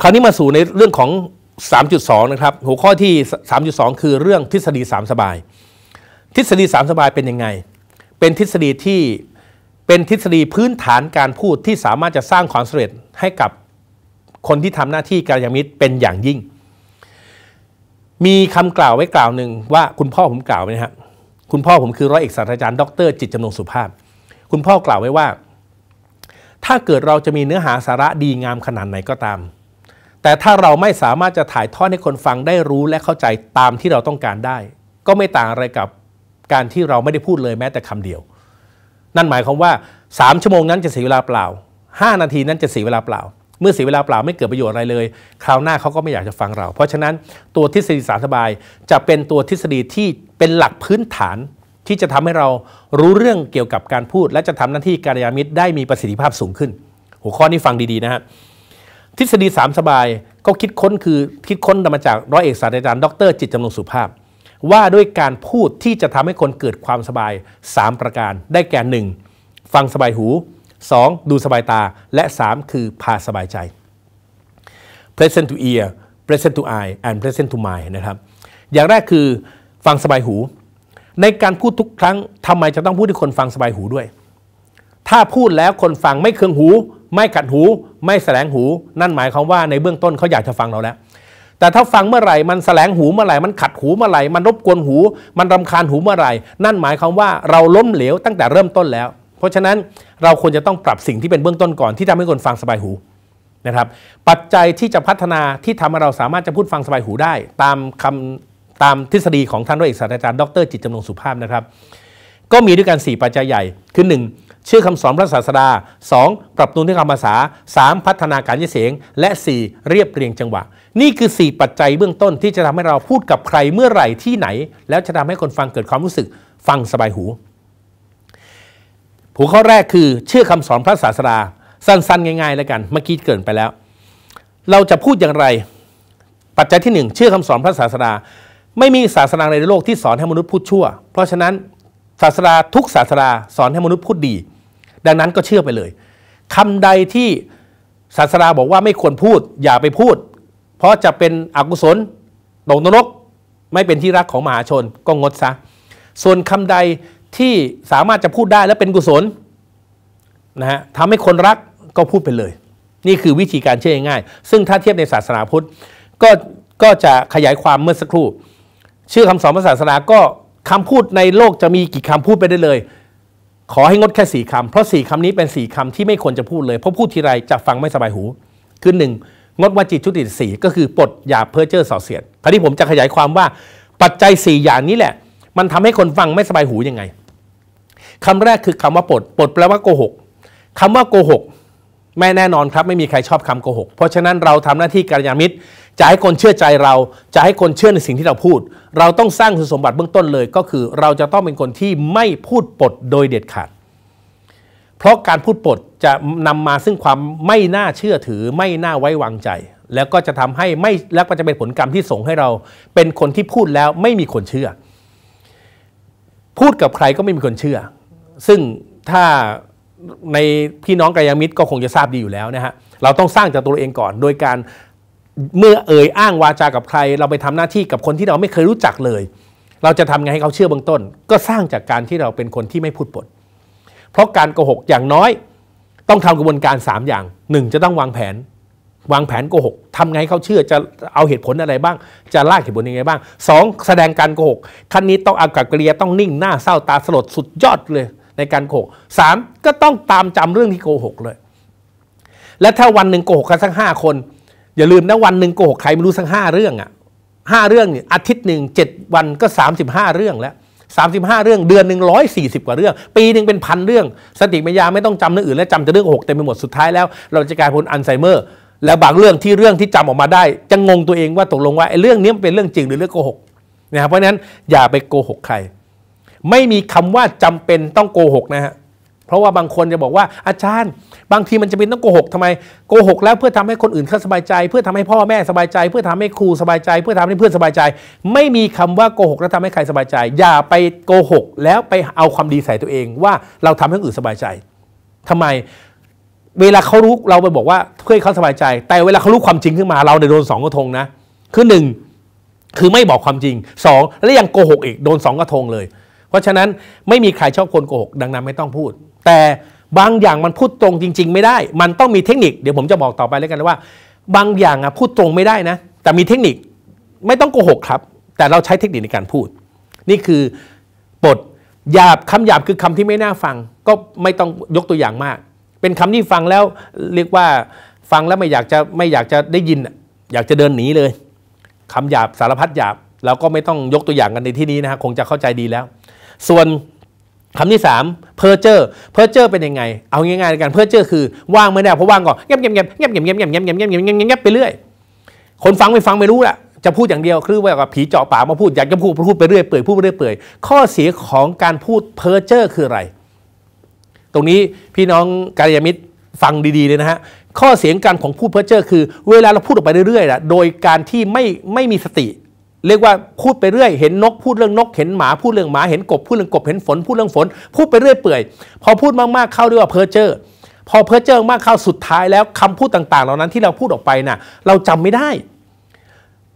คราวนี้มาสู่ในเรื่องของ 3.2 นะครับหัวข้อที่ 3.2 คือเรื่องทฤษฎี 3 สบาย ทฤษฎี 3 สบายเป็นยังไง เป็นทฤษฎีที่เป็นทฤษฎีพื้นฐานการพูดที่สามารถจะสร้างความสำเร็จให้กับคนที่ทำหน้าที่การยามิตรเป็นอย่างยิ่ง มีคำกล่าวไว้กล่าวหนึ่งว่า คุณพ่อผมกล่าวไว้นะครับคุณพ่อผมคือร้อยเอกศาสตราจารย์ดร จิตจำนงสุภาพ คุณพ่อกล่าวไว้ว่า ถ้าเกิดเราจะมีเนื้อหาสาระดีงามขนาดไหนก็ตามแต่ถ้าเราไม่สามารถจะถ่ายทอดให้คนฟังได้รู้และเข้าใจตามที่เราต้องการได้ ก็ไม่ต่างอะไรกับการที่เราไม่ได้พูดเลยแม้แต่คำเดียว นั่นหมายความว่า3ชั่วโมงนั้นจะเสียเวลาเปล่า 5 นาทีนั้นจะเสียเวลาเปล่า เมื่อเสียเวลาเปล่าไม่เกิดประโยชน์อะไรเลย คราวหน้าเขาก็ไม่อยากจะฟังเรา เพราะฉะนั้นตัวทฤษฎีสารสบายจะเป็นตัวทฤษฎีที่เป็นหลักพื้นฐาน ที่จะทำให้เรารู้เรื่องเกี่ยวกับการพูด และจะทำหน้าที่การยามิตรได้มีประสิทธิภาพสูงขึ้น หัวข้อนี้ฟังดี ๆนะฮะทฤษฎีสามสบายก็คิดค้นคือคิดค้นมาจากร้อยเอกศาสตราจารย์ดรจิตจำนงสุภาพ ว่าด้วยการพูดที่จะทำให้คนเกิดความสบาย 3 ประการ ได้แก่ 1. ฟังสบายหู 2. ดูสบายตาและ 3 คือพาสบายใจ present to ear present to eye and present to mind นะครับอย่างแรกคือฟังสบายหู ในการพูดทุกครั้งทำไมจะต้องพูดให้คนฟังสบายหูด้วย ถ้าพูดแล้วคนฟังไม่เคืองหูไม่ขัดหูไม่แสลงหู นั่นหมายความว่าในเบื้องต้นเขาอยากจะฟังเราแล้วแต่ถ้าฟังเมื่อไหร่ มันแสลงหูเมื่อไหร่มันขัดหูเมื่อไหร่มันรบกวนหู มันรำคาญหูเมื่อไหร่ นั่นหมายความว่าเราล้มเหลวตั้งแต่เริ่มต้นแล้ว เพราะฉะนั้นเราควรจะต้องปรับสิ่งที่เป็นเบื้องต้นก่อนที่ทำให้คนฟังสบายหูนะครับ ปัจจัยที่จะพัฒนาที่ทำให้เราสามารถจะพูดฟังสบายหูได้ ตามคำตามทฤษฎีของท่านรัฐเอกศาสตราจารย์ดรจิตจำนงสุภาพนะครับ ก็มีด้วยกัน4ปัจจัยใหญ่คือ1ชื่อคำสอนพระศาสดา 2. ปรับปรุงที่คำภาษา 3. พัฒนาการยเสียง และ 4. เรียบเรียงจังหวะ นี่คือ 4 ปัจจัยเบื้องต้นที่จะทำให้เราพูดกับใครเมื่อไหร่ที่ไหน แล้วจะทำให้คนฟังเกิดความรู้สึกฟังสบายหูหัวข้อแรกคือชื่อคำสอนพระศาสดา สั้น ๆง่ายๆ แล้วกัน เมื่อกี้เกินไปแล้ว เราจะพูดอย่างไร ปัจจัยที่1ชื่อคำสอนพระศาสดาไม่มีศาสนาในโลกที่สอนให้มนุษย์พูดชั่วเพราะฉะนั้น ศาสดาทุกศาสดาสอนให้มนุษย์พูดดีดังนั้นก็เชื่อไปเลย คำใดที่ศาสดาบอกว่าไม่ควรพูดอย่าไปพูด เพราะจะเป็นอกุศลตกนรก ไม่เป็นที่รักของมหาชน ก็งดซะ ส่วนคำใดที่สามารถจะพูดได้และเป็นกุศลนะฮะทำให้คนรักก็พูดไปเลย นี่คือวิธีการเชื่อง่ายซึ่งถ้าเทียบในศาสนาพุทธก็ก็จะขยายความเมื่อสักครู่ชื่อคำสอนาษาศาสนาก็คำพูดในโลกจะมีกี่คำพูดไปได้เลยขอให้งดแค่สี่คำ เพราะสี่คำนี้เป็นสี่คำที่ไม่ควรจะพูดเลย เพราะพูดทีไรจะฟังไม่สบายหู คือหนึ่งงดวจิตชุติสีก็คือปลดอยาเพ้อเจ้อส่อเสียดคราวนี้ผมจะขยายความว่า ปัจจัยสี่อย่างนี้แหละ มันทำให้คนฟังไม่สบายหูยังไง คำแรกคือคำว่าปลดปลดแปลว่าโกหกคำว่าโกหกไม่แน่นอนครับไม่มีใครชอบคำโกหกเพราะฉะนั้นเราทำหน้าที่กัลยาณมิตร จะให้คนเชื่อใจเรา จะให้คนเชื่อในสิ่งที่เราพูด เราต้องสร้างคุณสมบัติเบื้องต้นเลยก็คือเราจะต้องเป็นคนที่ไม่พูดปดโดยเด็ดขาด เพราะการพูดปดจะนำมาซึ่งความไม่น่าเชื่อถือ ไม่น่าไว้วางใจ แล้วก็จะทำให้ไม่แล้วก็จะเป็นผลกรรมที่ส่งให้เราเป็นคนที่พูดแล้วไม่มีคนเชื่อ พูดกับใครก็ไม่มีคนเชื่อ ซึ่งถ้าในพี่น้องกายามิตรก็คงจะทราบดีอยู่แล้วนะฮะเราต้องสร้างจากตัวเองก่อน โดยการเมื่อเอ่ยอ้างวาจากับใครเราไปทำหน้าที่กับคนที่เราไม่เคยรู้จักเลย เราจะทำไงให้เขาเชื่อเบื้องต้น ก็สร้างจากการที่เราเป็นคนที่ไม่พูดปด เพราะการโกหกอย่างน้อยต้องทำกระบวนการ 3 อย่าง 1 จะต้องวางแผน วางแผนโกหกทำไงให้เขาเชื่อจะเอาเหตุผลอะไรบ้าง จะลากเหตุผลยังไงบ้าง 2 แสดงการโกหกขั้นนี้ต้องอากศเกรียต้องนิ่งหน้าเศร้าตาสลดสุดยอดเลยในการโกหกสามก็ต้องตามจำเรื่องที่โกหกเลย และถ้าวันหนึ่งโกหกกันสักห้าคน อย่าลืมนะ วันหนึ่งโกหก ใครไม่รู้สักห้าเรื่องอะ่ะห้าเรื่องเนี่ยอาทิตย์หนึ่งเจ็ดวันก็สามสิบห้าเรื่องแล้วสามสิบห้าเรื่องเดือนหนึ่งร้อยสี่สิบกว่าเรื่อง ปีหนึ่งเป็นพันเรื่อง สติปัญญาไม่ต้องจำเรื่องอื่น และจำแต่เรื่องหกเต็มไปหมดสุดท้ายแล้วเราจะกลายเป็นอัลไซเมอร์ แล้วบางเรื่องที่เรื่องที่จำออกมาได้ จะงงตัวเองว่าตกลงว่าไอ้เรื่องนี้เป็นเรื่องจริงหรือเรื่องโกหกนะครับเพราะฉะนั้นอย่าไปโกหกใครไม่มีคำว่าจำเป็นต้องโกหกนะฮะ เพราะว่าบางคนจะบอกว่าอาจารย์บางทีมันจะเป็นต้องโกหกทำไมโกหกแล้วเพื่อทำให้คนอื่นเขาสบายใจ เพื่อทำให้พ่อแม่สบายใจ เพื่อทำให้ครูสบายใจ เพื่อทำให้เพื่อนสบายใจ ไม่มีคำว่าโกหกแล้วทำให้ใครสบายใจ อย่าไปโกหกแล้วไปเอาความดีใส่ตัวเองว่าเราทำให้คนอื่นสบายใจ ทำไมเวลาเขารู้เราไปบอกว่าเพื่อเขาสบายใจ แต่เวลาเขารู้ความจริงขึ้นมาเราเนี่ยโดนสองกระทงนะคือหนึ่งคือไม่บอกความจริงสองและยังโกหกอีกโดนสองกระทงเลยเพราะฉะนั้นไม่มีใครชอบคนโกหก ดังนั้นไม่ต้องพูด แต่บางอย่างมันพูดตรงจริง ๆ ไม่ได้ มันต้องมีเทคนิค เดี๋ยวผมจะบอกต่อไปแล้วกันว่า บางอย่างอ่ะพูดตรงไม่ได้นะ แต่มีเทคนิคไม่ต้องโกหกครับ แต่เราใช้เทคนิคในการพูด นี่คือบทหยาบคำหยาบคือคำที่ไม่น่าฟัง ก็ไม่ต้องยกตัวอย่างมาก เป็นคำที่ฟังแล้วเรียกว่า ฟังแล้วไม่อยากจะไม่อยากจะได้ยินอยากจะเดินหนีเลยคำหยาบสารพัดหยาบเราก็ไม่ต้องยกตัวอย่างกันในที่นี้นะัะคงจะเข้าใจดีแล้วส่วนคำที่3เพอร์เจอร์เพอร์เจอร์เป็นยังไงเอาง่ายๆกันเพอร์เจอร์คือว่างไม่ได้เพราะว่างก่อนเงียบเงียบเงียบเงียบเงียบเงียบเงียบเงียบเงียบเงียบงบไปเรื่อย คนฟังไม่ฟังไม่รู้ละจะพูดอย่างเดียวคือว่ากับผีเจาะปากมาพูดอยากจะพูดพูดไปเรื่อยเปื่อยพูดไปเรื่อยเปื่อยข้อเสียของการพูดเพอร์เจอร์คืออะไร ตรงนี้พี่น้องกาลยามิตรฟังดี ๆ เลยนะฮะข้อเสียงการของพูดเพอร์เจอร์คือ เวลาเราพูดออกไปเรื่อยๆนะโดยการที่ไม่ไม่มีสติเรียกว่า พูดไปเรื่อย เห็นนกพูดเรื่องนก เห็นหมา พูดเรื่องหมาเห็นกบพูดเรื่องกบเห็นฝนพูดเรื่องฝนพูดไปเรื่อยเปื่อย พอพูดมากๆเข้าเรียกว่าเพ้อเจ้อพอเพ้อเจ้อมากเข้าสุดท้ายแล้วคำพูดต่างๆ เหล่านั้นที่เราพูดออกไปน่ะ เราจำไม่ได้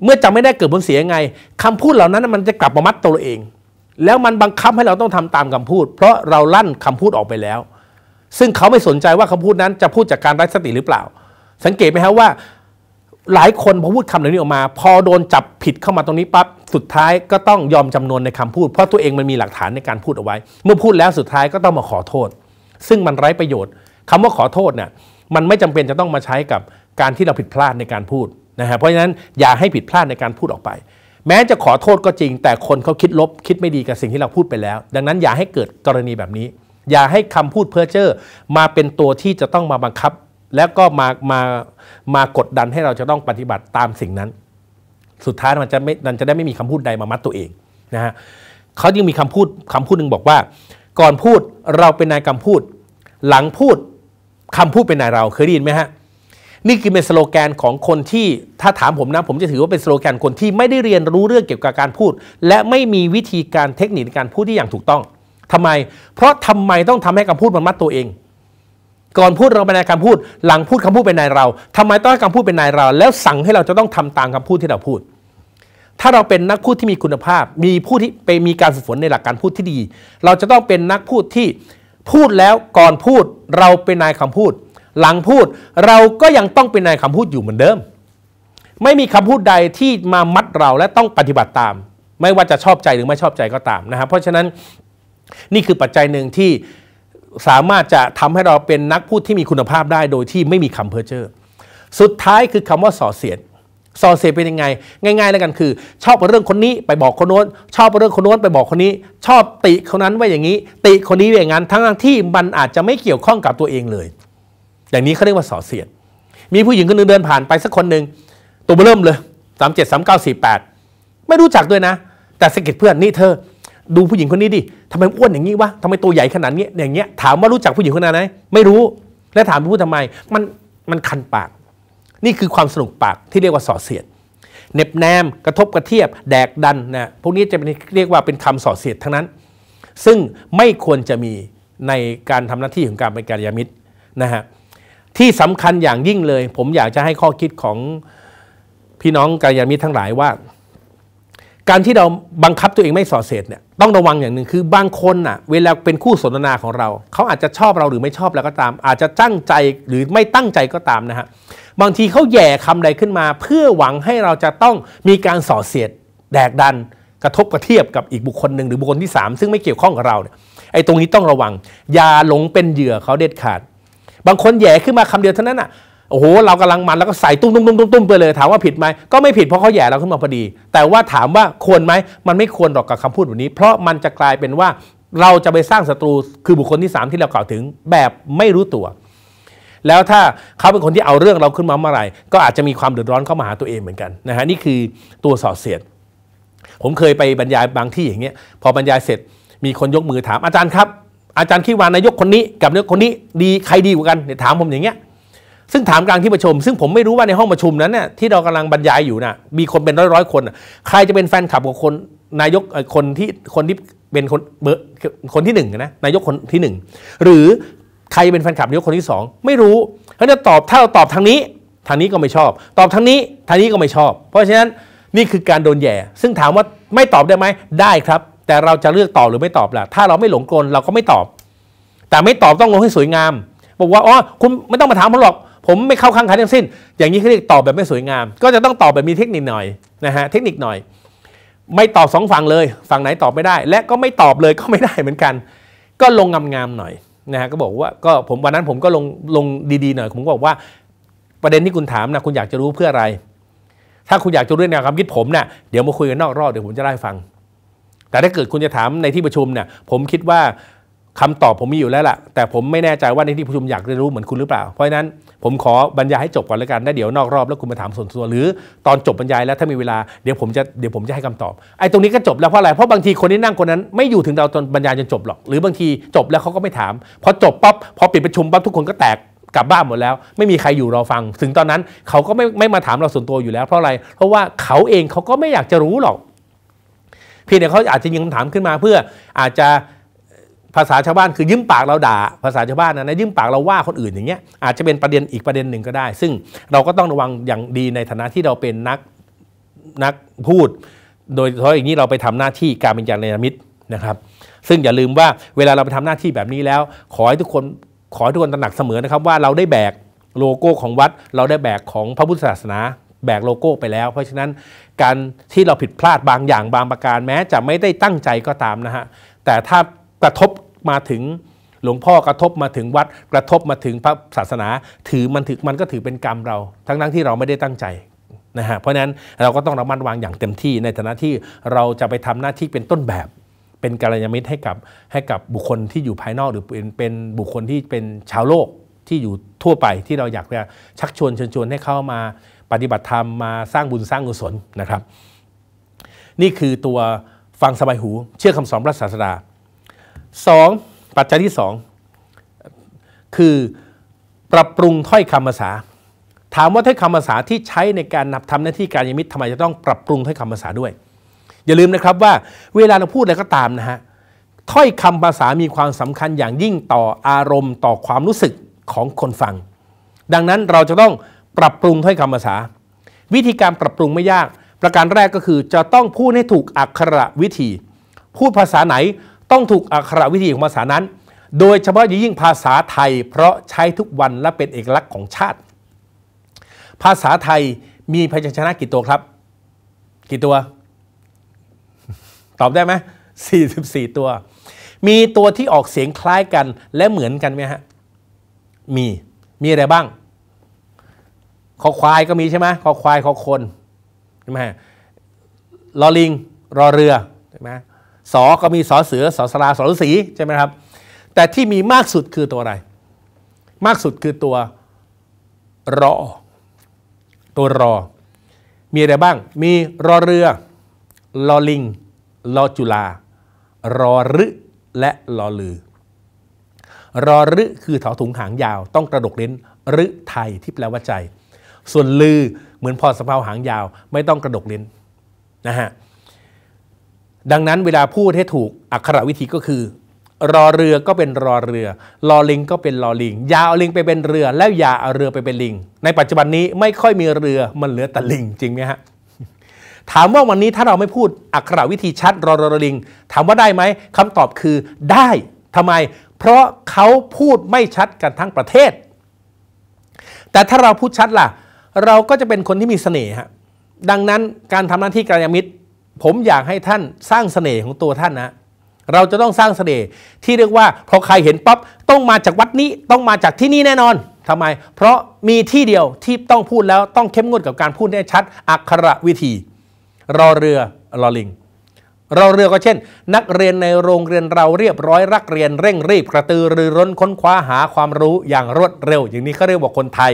เมื่อจำไม่ได้เกิดผลเสียไง คำพูดเหล่านั้นมันจะกลับมามัดตัวเเอง แล้วมันบังคับให้เราต้องทำตามคำพูด เพราะเราลั่นคำพูดออกไปแล้ว ซึ่งเขาไม่สนใจว่าคำพูดนั้นจะพูดจากการไร้สติหรือเปล่า สังเกตไหมครับว่าหลายคนพอพูดคำเหล่านี้ออกมา พอโดนจับผิดเข้ามาตรงนี้ปั๊บสุดท้ายก็ต้องยอมจำนนในคำพูดเพราะตัวเองมันมีหลักฐานในการพูดเอาไว้ เมื่อพูดแล้วสุดท้ายก็ต้องมาขอโทษ ซึ่งมันไร้ประโยชน์คำว่าขอโทษเนี่ยมันไม่จำเป็นจะต้องมาใช้กับการที่เราผิดพลาดในการพูดนะฮะเพราะฉะนั้นอย่าให้ผิดพลาดในการพูดออกไป แม้จะขอโทษก็จริง แต่คนเขาคิดลบคิดไม่ดีกับสิ่งที่เราพูดไปแล้ว ดังนั้นอย่าให้เกิดกรณีแบบนี้ อย่าให้คำพูดเพ้อเจ้อมาเป็นตัวที่จะต้องมาบังคับแล้วก็มามามากดดันให้เราจะต้องปฏิบัติตามสิ่งนั้น สุดท้ายมันจะไม่มันจะได้ไม่มีคำพูดใดมามัดตัวเองนะฮะเขายังมีคำพูดคำพูดหนึ่งบอกว่า ก่อนพูดเราเป็นนายคำพูด หลังพูดคำพูดเป็นนายเราเคยได้ยินไหมฮะนี่คือเป็นสโลแกนของคนที่ถ้าถามผมนะผมจะถือว่าเป็นสโลแกนคนที่ไม่ได้เรียนรู้เรื่องเกี่ยวกับการพูด และไม่มีวิธีการเทคนิคในการพูดที่อย่างถูกต้อง ทำไมเพราะทำไมต้องทำให้คำพูดมันมัดตัวเองก่อนพูดเราเป็นนายคำพูด หลังพูดคำพูดเป็นนายเรา ทำไมต้องให้คำพูดเป็นนายเรา แล้วสั่งให้เราจะต้องทำตามคำพูดที่เราพูด ถ้าเราเป็นนักพูดที่มีคุณภาพ มีผู้ที่ไปมีการฝึกฝนในหลักการพูดที่ดี เราจะต้องเป็นนักพูดที่พูดแล้วก่อนพูดเราเป็นนายคำพูด หลังพูดเราก็ยังต้องเป็นนายคำพูดอยู่เหมือนเดิม ไม่มีคำพูดใดที่มามัดเราและต้องปฏิบัติตาม ไม่ว่าจะชอบใจหรือไม่ชอบใจก็ตามนะครับ เพราะฉะนั้นนี่คือปัจจัยหนึ่งที่สามารถจะทำให้เราเป็นนักพูดที่มีคุณภาพได้โดยที่ไม่มีคำเพ้อเจ้อสุดท้ายคือคำว่าส่อเสียดส่อเสียดเป็นยังไง ง่ายๆแล้วกันคือ ชอบเรื่องคนนี้ไปบอกคนโน้น ชอบเรื่องคนโน้นไปบอกคนนี้ ชอบติคนนั้นว่าอย่างนี้ ติคนนี้ว้อย่างนั้น ทั้งที่มันอาจจะไม่เกี่ยวข้องกับตัวเองเลย อย่างนี้เขาเรียกว่าส่อเสียด มีผู้หญิงคนนึงเดินผ่านไปสักคนหนึ่ง ตัวเริ่มเลยสามเจ็ดสามเก้าสี่แปดไม่รู้จักด้วยนะ แต่สกิดเพื่อนนี่เธอดูผู้หญิงคนนี้ดิทำไมอ้วนอย่างนี้วะทำไมตัวใหญ่ขนาดนี้ อย่างเงี้ยถามว่ารู้จักผู้หญิงคนนั้นไหม ไม่รู้ และถามผู้ทำไม มัน มันคันปาก นี่คือความสนุกปากที่เรียกว่าส่อเสียด เน็บแนมกระทบกระเทียบ แดกดันนะพวกนี้จะเป็น เรียกว่าเป็นคำส่อเสียดทั้งนั้น ซึ่งไม่ควรจะมีในการทำหน้าที่ของการเป็นกัลยาณมิตรนะฮะ ที่สำคัญอย่างยิ่งเลย ผมอยากจะให้ข้อคิดของพี่น้องกัลยาณมิตรทั้งหลายว่าการที่เราบังคับตัวเองไม่ส่อเสียดเนี่ยต้องระวังอย่างหนึ่งคือบางคนน่ะเวลาเป็นคู่สนทนาของเรา เขาอาจจะชอบเราหรือไม่ชอบเราก็ตาม อาจจะตั้งใจหรือไม่ตั้งใจก็ตามนะฮะ บางทีเขาแย่คำใดขึ้นมา เพื่อหวังให้เราจะต้องมีการส่อเสียดแดกดันกระทบกระเทียบกับอีกบุคคลหนึ่งหรือบุคคลที่ 3 ซึ่งไม่เกี่ยวข้องกับเราเนี่ยไอ้ตรงนี้ต้องระวัง อย่าหลงเป็นเหยื่อเขาเด็ดขาด บางคนแย่ขึ้นมาคำเดียวเท่านั้นอ่ะโอ้โห เรากำลังมันแล้วก็ใส่ตุ้มตุ้มตุ้มตุ้มตุ้มไปเลยถามว่าผิดไหมก็ไม่ผิดเพราะเขาแย่เราขึ้นมาพอดี แต่ว่าถามว่าควรไหมมันไม่ควรหรอกกับคำพูดแบบนี้ เพราะมันจะกลายเป็นว่าเราจะไปสร้างศัตรู คือบุคคลที่ 3 ที่เรากล่าวถึงแบบไม่รู้ตัว แล้วถ้าเขาเป็นคนที่เอาเรื่องเราขึ้นมาเมื่อไหร่ก็อาจจะมีความ เดือดร้อนเข้ามาหาตัวเองเหมือนกันนะฮะนี่คือตัวสอดเสียดผมเคยไปบรรยายบางที่อย่างเงี้ยพอบรรยายเสร็จมีคนยกมือถามอาจารย์ครับ อาจารย์คิดว่านายกคนนี้กับนายกคนนี้ดีใครดีกว่ากันเนี่ยถามผมอย่างเงี้ยซึ่งถามกลางที่ประชุมซึ่งผมไม่รู้ว่าในห้องประชุมนั้นเนี่ยที่เรากำลังบรรยายอยู่นะ่ะ มีคนเป็นร้อยร้อยคน ใครจะเป็นแฟนคลับของคนนายกคนที่คนที่เป็นคนเบอร์คนที่หนึ่งนะนายกคนที่หนึ่งหรือใครเป็นแฟนคลับนายกคนที่สองไม่รู้เพราะจะตอบถ้าเราตอบทางนี้ ทางนี้ก็ไม่ชอบ ตอบทางนี้ทางนี้ก็ไม่ชอบ เพราะฉะนั้นนี่คือการโดนแย่ ซึ่งถามว่าไม่ตอบได้ไหมได้ครับ แต่เราจะเลือกตอบหรือไม่ตอบล่ะถ้าเราไม่หลงกลเราก็ไม่ตอบ แต่ไม่ตอบต้องลงให้สวยงาม บอกว่าอ๋อคุณไม่ต้องมาถามผมหรอกผมไม่เข้าข้างใครทั้งสิ้น อย่างนี้เขาเรียกตอบแบบไม่สวยงาม ก็จะต้องตอบแบบมีเทคนิคหน่อยนะฮะ เทคนิคหน่อย ไม่ตอบสองฝั่งเลย ฝั่งไหนตอบไม่ได้ และก็ไม่ตอบเลยก็ไม่ได้เหมือนกัน ก็ลงงามๆหน่อยนะฮะ ก็บอกว่าก็ผมวันนั้นผมก็ลงลงดีๆหน่อย ผมก็บอกว่า ประเด็นที่คุณถามนะ คุณอยากจะรู้เพื่ออะไร ถ้าคุณอยากจะรู้แนวความคิดผมนะ่ะเดี๋ยวมาคุยกันนอกรอบ เดี๋ยวผมจะไล่ฟัง แต่ถ้าเกิดคุณจะถามในที่ประชุมเนะ่ย ผมคิดว่าคำตอบผมมีอยู่แล้วล่ะ แต่ผมไม่แน่ใจว่าในที่ประชุมอยากเรียนรู้เหมือนคุณหรือเปล่าเพราะฉะนั้นผมขอบรรยายให้จบก่อนแล้วกันนะ้เดี๋ยวนอกรอบแล้วคุณมาถามส่วนตัว หรือตอนจบบรรยายแล้วถ้ามีเวลาเดี๋ยวผมจะเดี๋ยวผมจะให้คำตอบไอ้ตรงนี้ก็จบแล้วเพราะอะไรเพราะบางทีคนที่นั่งคนนั้นไม่อยู่ถึงเราตอนบรรยายจนจบหรอก หรือบางทีจบ แล้วเขาก็ไม่ถามพอจบปั๊บพอปิดประชุมปั๊บทุกคนก็แตกกลับบ้านหมดแล้ว ไม่มีใครอยู่รอฟังถึงตอนนั้นเขาก็ไม่ไม่มาถามเราส่วนตัวอยู่แล้วเพราะอะไร เพราะว่าเขาเองเขาก็ไม่อยากจะรู้หรอกพี่เนี่ยเขาอาจจะยิงคำถามขึ้นมาเพื่ออาจจะภาษาชาวบ้านคือยิ้มปากเราด่าภาษาชาวบ้านนะนะยมปากเราว่าคนอื่นอย่างเงี้ยอาจจะเป็นประเด็นอีกประเด็นหนึ่งก็ได้ ซึ่งเราก็ต้องระวังอย่างดีในฐานะที่เราเป็นนักนักพูด โดยเฉพาะอย่างนี้เราไปทำหน้าที่การเป็นยานในมิตรนะครับ ซึ่งอย่าลืมว่าเวลาเราไปทำหน้าที่แบบนี้แล้ว ขอให้ทุกคนขอให้ทุกคนตระหนักเสมอนะครับ ว่าเราได้แบกโลโก้ของวัด เราได้แบกของพระพุทธศาสนาแบกโลโก้ไปแล้ว เพราะฉะนั้นการที่เราผิดพลาดบางอย่างบางประการแม้ จะไม่ได้ตั้งใจก็ตามนะฮะแต่ถ้ากระทบมาถึงหลวงพ่อกระทบมาถึงวัดกระทบมาถึงพระศาสนาถือมันถือมันก็ถือเป็นกรรมเรา ทั้งทั้งที่เราไม่ได้ตั้งใจนะฮะเพราะนั้นเราก็ต้องระมัดระวังอย่างเต็มที่ในฐานะที่เราจะไปทำหน้าที่เป็นต้นแบบ เป็นกัลยาณมิตรให้กับให้กับบุคคลที่อยู่ภายนอก หรือเป็นเป็นบุคคลที่เป็นชาวโลกที่อยู่ทั่วไปที่เราอยากจะชักชวนเชิญชวนให้เข้ามาปฏิบัติธรรมมาสร้างบุญสร้างกุศลนะครับ นี่คือตัวฟังสบายหูเชื่อคำสอนพระศาสดา 2. ปัจจัยที่ 2 คือ ปรับปรุงถ้อยคำภาษา ถามว่าถ้อยคำภาษาที่ใช้ในการนับทำหน้าที่การยมิตรทำไมจะต้องปรับปรุงถ้อยคำภาษาด้วย อย่าลืมนะครับว่าเวลาเราพูดอะไรก็ตามนะฮะถ้อยคำภาษามีความสำคัญอย่างยิ่งต่ออารมณ์ต่อความรู้สึกของคนฟัง ดังนั้นเราจะต้องปรับปรุงถ้อยคำภาษา วิธีการปรับปรุงไม่ยาก ประการแรกก็คือจะต้องพูดให้ถูกอักขระวิธีพูดภาษาไหนต้องถูกอักขรวิธีของภาษานั้น โดยเฉพาะยิ่งภาษาไทย เพราะใช้ทุกวันและเป็นเอกลักษณ์ของชาติ ภาษาไทยมีพยัญชนะกี่ตัวครับ กี่ตัว ตอบได้ไหม44ตัว มีตัวที่ออกเสียงคล้ายกันและเหมือนกันไหมฮะ มี มีอะไรบ้าง คอควายก็มีใช่ไหมคอควาย คอคนใช่ไหมลอลิง รอเรือใช่ไหมสอก็มีสอเสือสอสลาสอฤษีใช่ไหมครับ แต่ที่มีมากสุดคือตัวอะไร มากสุดคือตัวรอตัวรอ มีอะไรบ้าง มีรอเรือ รอลิง รอจุลา รอรึและรอลือ รอรึคือถอถุงหางยาว ต้องกระดกเล้นรึไทย ที่แปลว่าใจ ส่วนลือเหมือนพอสะเพาหางยาว ไม่ต้องกระดกเล้นนะฮะดังนั้นเวลาพูดให้ถูกอักขระวิธีก็คือ รอเรือก็เป็นรอเรือ รอลิงก็เป็นรอลิง ยาเอาลิงไปเป็นเรือ แล้วยาเอาเรือไปเป็นลิงในปัจจุบันนี้ไม่ค่อยมีเรือมันเหลือแต่ลิง จริงไหมฮะถามว่าวันนี้ถ้าเราไม่พูดอักขระวิธีชัด รอรอลิง ถามว่าได้ไหมคำตอบคือได้ทำไม เพราะเขาพูดไม่ชัดกันทั้งประเทศ แต่ถ้าเราพูดชัดล่ะ เราก็จะเป็นคนที่มีเสน่ห์ฮะดังนั้นการทำหน้าที่กายมิตรผมอยากให้ท่านสร้างเสน่ห์ของตัวท่านนะ เราจะต้องสร้างเสน่ห์ที่เรียกว่าพอใครเห็นปั๊บต้องมาจากวัดนี้ต้องมาจากที่นี่แน่นอนทำไม เพราะมีที่เดียวที่ต้องพูดแล้วต้องเข้มงวดกับการพูดแน้ชัด อักขระวิธีรอเรือรอลิงรอเรือก็เช่น นักเรียนในโรงเรียนเราเรียบร้อยรักเรียนเร่งรีบกระตือรือร้นค้นคว้าหาความรู้อย่างรวดเร็ว อย่างนี้เขาเรียกว่าคนไทย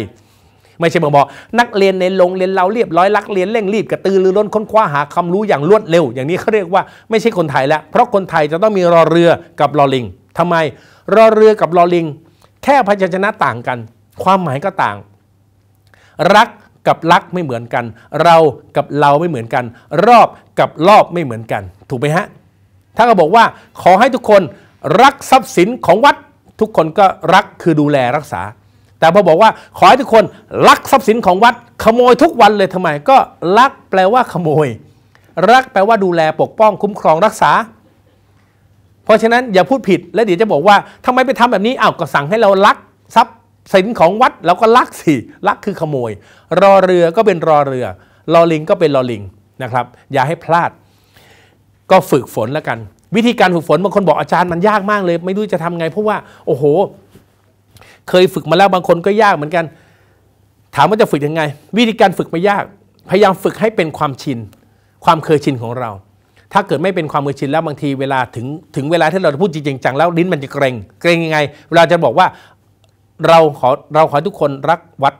ไม่ใช่บอกบอกนักเรียนในโรงเรียนเราเรียบร้อยรักเรียนเร่งรีบกระตือรือร้นค้นคว้าหาความรู้อย่างรวดเร็วอย่างนี้เขาเรียกว่าไม่ใช่คนไทยแล้วเพราะคนไทยจะต้องมีรอเรือกับรอลิงทำไม รอเรือกับรอลิงแค่พยัญชนะต่างกัน ความหมายก็ต่าง รักกับรักไม่เหมือนกัน เรากับเราไม่เหมือนกัน รอบกับรอบไม่เหมือนกันถูกไหมฮะ ถ้าก็บอกว่าขอให้ทุกคนรักทรัพย์สินของวัด ทุกคนก็รักคือดูแลรักษาแต่พอบอกว่าขอให้ทุกคนลักทรัพย์สินของวัดขโมยทุกวันเลยทำไมก็ลักแปลว่าขโมย รักแปลว่าดูแลปกป้อง คุ้มครองรักษา เพราะฉะนั้นอย่าพูดผิด และเดี๋ยวจะบอกว่า ทำไมไปทำแบบนี้อ้าวก็สั่งให้เราลักทรัพย์สินของวัดเราก็ลักสิลักคือขโมย รอเรือก็เป็นรอเรือรอลิงก็เป็นรอลิงนะครับ อย่าให้พลาด ก็ฝึกฝนแล้วกัน วิธีการฝึกฝนบางคนบอกอาจารย์มันยากมากเลย ไม่รู้จะทำไงเพราะว่าโอ้โหเคยฝึกมาแล้วบางคนก็ยากเหมือนกัน ถามว่าจะฝึกยังไง วิธีการฝึกไม่ยาก พยายามฝึกให้เป็นความชิน ความเคยชินของเรา ถ้าเกิดไม่เป็นความเคยชินแล้วบางทีเวลาถึงถึงเวลาที่เราพูดจริงจังแล้วลิ้นมันจะเกรงเกรงยังไงเวลาจะบอกว่าเราขอเราขอทุกคนรักวัด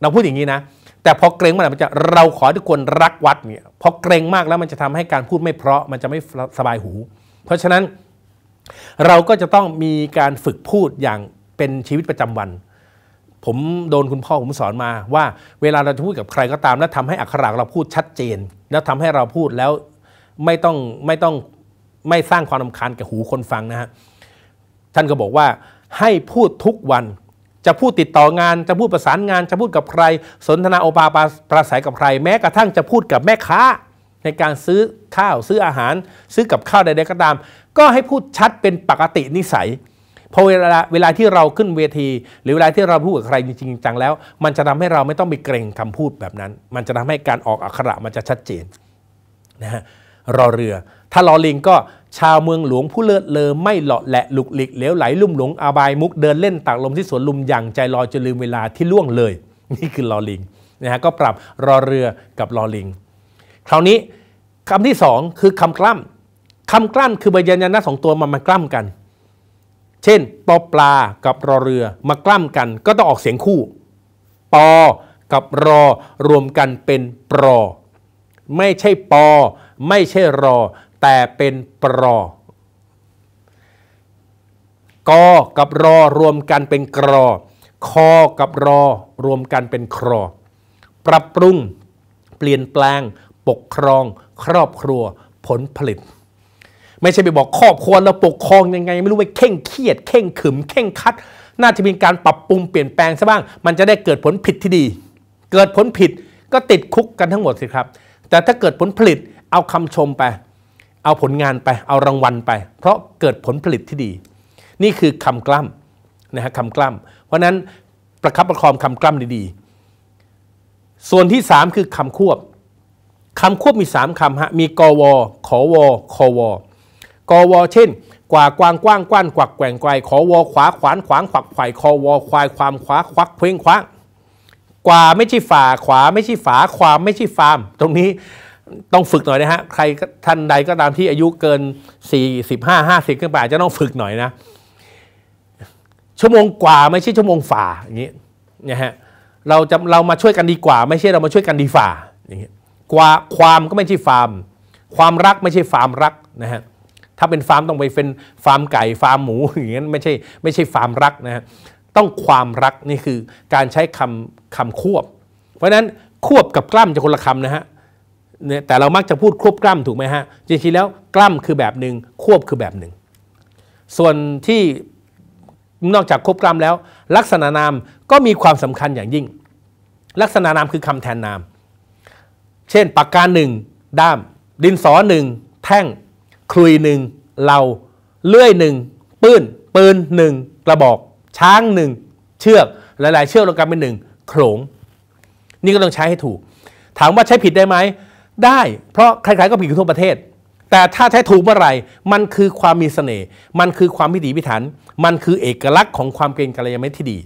เราพูดอย่างนี้นะ แต่พอเกรงมันมันจะเราขอทุกคนรักวัดเนี่ยพอเกรงมากแล้วมันจะทำให้การพูดไม่เพราะ มันจะไม่สบายหู เพราะฉะนั้นเราก็จะต้องมีการฝึกพูดอย่างเป็นชีวิตประจำวัน ผมโดนคุณพ่อผมสอนมาว่า เวลาเราจะพูดกับใครก็ตามแล้วทำให้อักขระเราพูดชัดเจน แล้วทำให้เราพูดแล้วไม่ต้องไม่ต้องไม่สร้างความลำคาญกับหูคนฟังนะฮะท่านก็บอกว่าให้พูดทุกวัน จะพูดติดต่องานจะพูดประสานงานจะพูดกับใคร สนทนาโอปาปาปราศัยกับใคร แม้กระทั่งจะพูดกับแม่ค้า ในการซื้อข้าวซื้ออาหาร ซื้อกับข้าวใดๆก็ตาม ก็ให้พูดชัดเป็นปกตินิสัยพอเวลาเวลาที่เราขึ้นเวที หรือเวลาที่เราพูดกับใครจริงจังแล้ว มันจะทำให้เราไม่ต้องไปเกรงคำพูดแบบนั้น มันจะทำให้การออกอักขระมันจะชัดเจนนะฮะรอเรือ ถ้ารอลิงก็ชาวเมืองหลวงผู้เลิศเลอไม่หล่อแหละหลุกหลิกเหลวไหลลุ่มหลง อาบายมุกเดินเล่นตากลมที่สวนลุมอย่างใจลอยจะลืมเวลาที่ล่วงเลย นี่คือรอลิงนะฮะก็ปรับรอเรือกับรอลิงคราวนี้คำที่ 2 คือคำกล้ำคำกล้ำคือพยัญชนะสองตัวมันมากล้ำกันเช่นปอปลากับรอเรือมากล้ำกัน ก็ต้องออกเสียงคู่ ปอกับรอรวมกันเป็นปรอไม่ใช่ปอไม่ใช่รอแต่เป็นปรอกอกับรอรวมกันเป็นกรอคอกับรอรวมกันเป็นครอ ปรับปรุง เปลี่ยนแปลง ปกครอง ครอบครัว ผลผลิตไม่ใช่ไปบอกครอบครัวเราปกครองยังไง ไม่รู้ไปเข่งเครียด เข่งขึมเข่งคัด น่าจะเป็นการปรับปรุงเปลี่ยนแปลงซะบ้าง มันจะได้เกิดผลผิดที่ดี เกิดผลผิดก็ติดคุกกันทั้งหมดสิครับแต่ถ้าเกิดผลผลิตเอาคำชมไป เอาผลงานไปเอารางวัลไป เพราะเกิดผลผลิตที่ดี นี่คือคำกล้ำนะฮะคำกล้ำเพราะนั้นประคับประคองคำกล้ำดีๆ ส่วนที่ 3 คือคำควบคำควบมี 3คำฮะมีกวขวคอวกวเช่น กว่ากว้างกว้างกว้านกวักแกว่งไกวขอวอขวาขวานขวางขวักไข่คอวอควายความคว้าควักเพ่งคว้าง กว่าไม่ใช่ฝ่า ขวาไม่ใช่ฝา ความไม่ใช่ฟาร์ม ตรงนี้ต้องฝึกหน่อยนะฮะ ใครท่านใดก็ตามที่อายุเกิน45 50ขึ้นไปจะต้องฝึกหน่อยนะ ชั่วโมงกว่าไม่ใช่ชั่วโมงฝ่าอย่างนี้นะฮะ เราจะเรามาช่วยกันดีกว่า ไม่ใช่เรามาช่วยกันดีฝ่าอย่างนี้ กว่าความก็ไม่ใช่ฟาร์ม ความรักไม่ใช่ฟาร์มรักนะฮะถ้าเป็นฟาร์มต้องไปเป็นฟาร์มไก่ ฟาร์มหมูอย่างนั้นไม่ใช่ไม่ใช่ฟาร์มรักนะฮะต้องความรักนี่คือการใช้คำคำควบ เพราะฉะนั้นควบกับกล้ำจะคนละคำนะฮะเนี่ยแต่เรามักจะพูดควบกล้ำถูกไหมฮะ จริงๆแล้วกล้ำคือแบบหนึ่งควบคือแบบหนึ่ง ส่วนที่นอกจากควบกล้ำแล้ว ลักษณะนามก็มีความสำคัญอย่างยิ่ง ลักษณะนามคือคำแทนนาม เช่นปากกาหนึ่งด้าม ดินสอหนึ่งแท่งคลุยหนึ่งเราเลื่อยหนึ่งปืนปืนหนึ่งกระบอก ช้างหนึ่งเชือก หลายๆเชือกรวมกันเป็นหนึ่งโขลงนี่ก็ต้องใช้ให้ถูก ถามว่าใช้ผิดได้ไหม ได้เพราะใครๆ ก็ผิดทั่วประเทศ แต่ถ้าใช้ถูกเมื่อไหร่มันคือความมีเสน่ห์มันคือความพิถีพิถัน มันคือเอกลักษณ์ของความเกรงกัลยาณมิตรที่ดี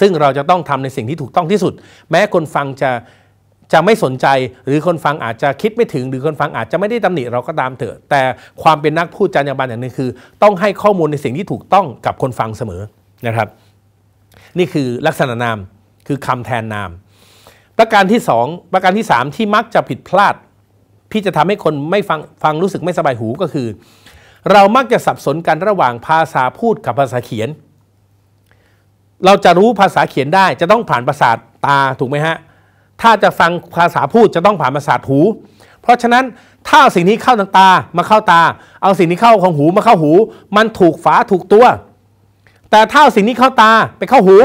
ซึ่งเราจะต้องทำในสิ่งที่ถูกต้องที่สุด แม้คนฟังจะจะไม่สนใจหรือคนฟังอาจจะคิดไม่ถึง หรือคนฟังอาจจะไม่ได้ตำหนิเราก็ตามเถอะ แต่ความเป็นนักพูดจรรยาบรรณอย่างหนึ่งคือ ต้องให้ข้อมูลในสิ่งที่ถูกต้องกับคนฟังเสมอนะครับ นี่คือลักษณะนามคือคำแทนนาม ประการที่ 2 ประการที่ 3 ที่มักจะผิดพลาดที่จะทำให้คนไม่ฟังฟังรู้สึกไม่สบายหูก็คือ เรามักจะสับสนกันระหว่างภาษาพูดกับภาษาเขียน เราจะรู้ภาษาเขียนได้จะต้องผ่านประสาทตาถูกไหมฮะถ้าจะฟังภาษาพูดจะต้องผ่านประสาทหู เพราะฉะนั้นถ้าสิ่งนี้เข้าทางตามาเข้าตา เอาสิ่งนี้เข้าของหูมาเข้าหู มันถูกฝาถูกตัว แต่ถ้าสิ่งนี้เข้าตาไปเข้าหู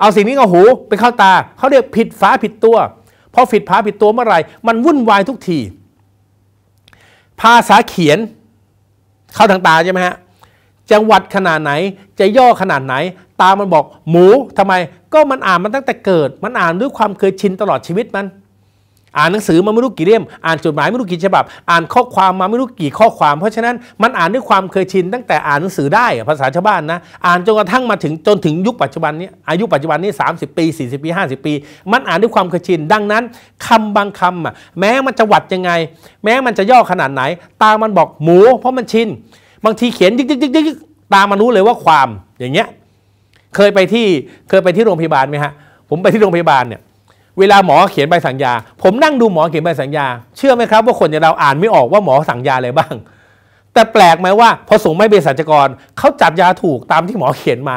เอาสิ่งนี้เข้าหูไปเข้าตา เขาเรียกผิดฝาผิดตัวพอผิดฝาผิดตัวเมื่อไหร่ มันวุ่นวายทุกที ภาษาเขียนเข้าทางตาใช่ไหมฮะจังหวัดขนาดไหน จะย่อขนาดไหนตา มันบอกหมูทำไม ก็มันอ่านมันตั้งแต่เกิด มันอ่านด้วยความเคยชินตลอดชีวิตมัน อ่านหนังสือมาไม่รู้กี่เล่ม อ่านจดหมายไม่รู้กี่ฉบับ อ่านข้อความมาไม่รู้กี่ข้อความ เพราะฉะนั้น มันอ่านด้วยความเคยชิน ตั้งแต่อ่านหนังสือได้ภาษาชาวบ้านนะ อ่านจนกระทั่งมาถึงจนถึงยุคปัจจุบันนี้ อายุปัจจุบันนี้ 30 ปี40ปี50 ปี มันอ่านด้วยความเคยชิน ดังนั้นคำบางคำแม้มันจะหวัดยังไง แม้มันจะย่อขนาดไหน ตามันบอกหมู เพราะมันชิน บางทีเขียนยึกยึกยึกยึกตา มันรู้เลยว่าความอย่างเงี้ยเคยไปที่เคยไปที่โรงพยาบาลไหมฮะผมไปที่โรงพยาบาลเนี่ย เวลาหมอเขียนใบสั่งยา ผมนั่งดูหมอเขียนใบสั่งยา เชื่อไหมครับว่าคนอย่างเราอ่านไม่ออกว่าหมอสั่งยาอะไรบ้าง แต่แปลกไหมว่าพอส่งไม่เนสัจกรเขาจัดยาถูกตามที่หมอเขียนมา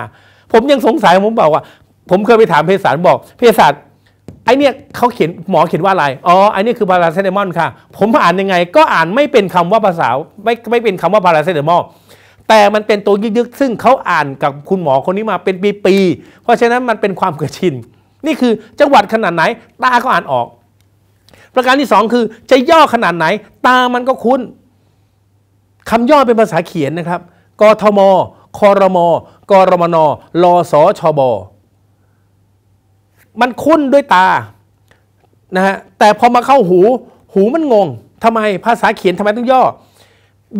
ผมยังสงสัยผมบอกว่า ผมเคยไปถามเภสัชบอกเภสัชไอเนี่ยเขาเขียนหมอเขียนว่าอะไรอ๋อไอเนี่ยคือพาราเซตามอลค่ะ ผมอ่านยังไงก็อ่านไม่เป็นคำว่าภาษาไม่ไม่เป็นคำว่าพาราเซตามอลแต่มันเป็นตัวยึกๆซึ่งเขาอ่านกับคุณหมอคนนี้มาเป็นปีๆ เพราะฉะนั้นมันเป็นความเคยชิน นี่คือจังหวัดขนาดไหน ตาก็อ่านออก ประการที่2คือ จะย่อขนาดไหน ตามันก็คุ้น คำย่อเป็นภาษาเขียนนะครับ กทมคอรม กรมนลสชบ มันคุ้นด้วยตา นะฮะ แต่พอมาเข้าหู หูมันงงทำไมภาษาเขียนทำไมต้องย่อ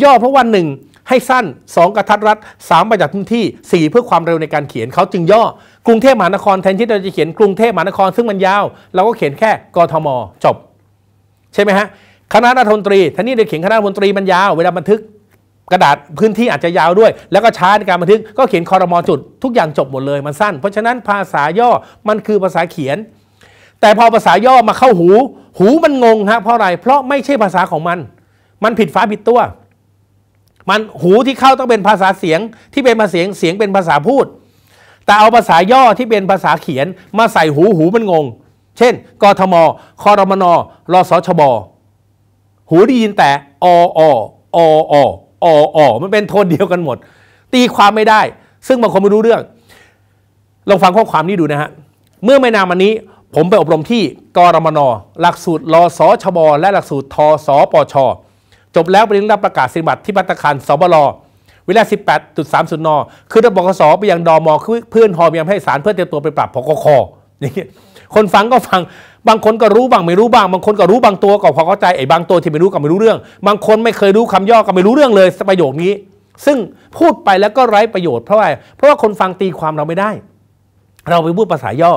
ย่อเพราะวันหนึ่งให้สั้น2กระทัดรัด3ประหยัดพื้นที่4 เพื่อความเร็วในการเขียนเขาจึงย่อ กรุงเทพมหานคร แทนที่เราจะเขียน กรุงเทพมหานครซึ่งมันยาวเราก็เขียนแค่กทมจบใช่ไหมฮะคณะรัฐมนตรีท่านี่เราเขียนคณะรัฐมนตรีมันยาวเวลาบันทึก กระดาษพื้นที่อาจจะยาวด้วย แล้วก็ช้าในการบันทึกก็เขียนคอรมอจุดทุกอย่างจบหมดเลยมันสั้น เพราะฉะนั้นภาษาย่อมันคือภาษาเขียน แต่พอภาษาย่อมาเข้าหู หูมันงงฮะเพราะอะไรเพราะไม่ใช่ภาษาของมัน มันผิดฟ้าผิดตัวมันหูที่เข้าต้องเป็นภาษาเสียงที่เป็นภาษาเสียงเสียงเป็นภาษาพูด แต่เอาภาษาย่อที่เป็นภาษาเขียนมาใส่หูหูมันงง เช่นกทมคอรมนรสชบ หูได้ยินแต่ ออออ ออ ออ มันเป็นโทนเดียวกันหมด ตีความไม่ได้ ซึ่งบางคนไม่รู้เรื่องลองฟังข้อความนี้ดูนะฮะเมื่อไม่นานมานี้ผมไปอบรมที่กรมนหลักสูตรรสชบและหลักสูตรทสปชจบแล้วไปรับประกาศสิบัตรที่บัตคารสบลเวลา 18.30 น คือระบกสไปยังดอมอเพื่อนหอมยังให้สารเพื่อเตรียมตัวไปปรับพกคอเี่ยคนฟังก็ฟังบางคนก็รู้บางไม่รู้บางบางคนก็รู้บางตัวก็พอเข้าใจไอ้บางตัวที่ไม่รู้ก็ไม่รู้เรื่อง บางคนไม่เคยรู้คำย่อก็ไม่รู้เรื่องเลยประโยคนี้ ซึ่งพูดไปแล้วก็ไร้ประโยชน์เพราะอะไรเพราะว่าคนฟังตีความเราไม่ได้ เราไปพูดภาษาย่อ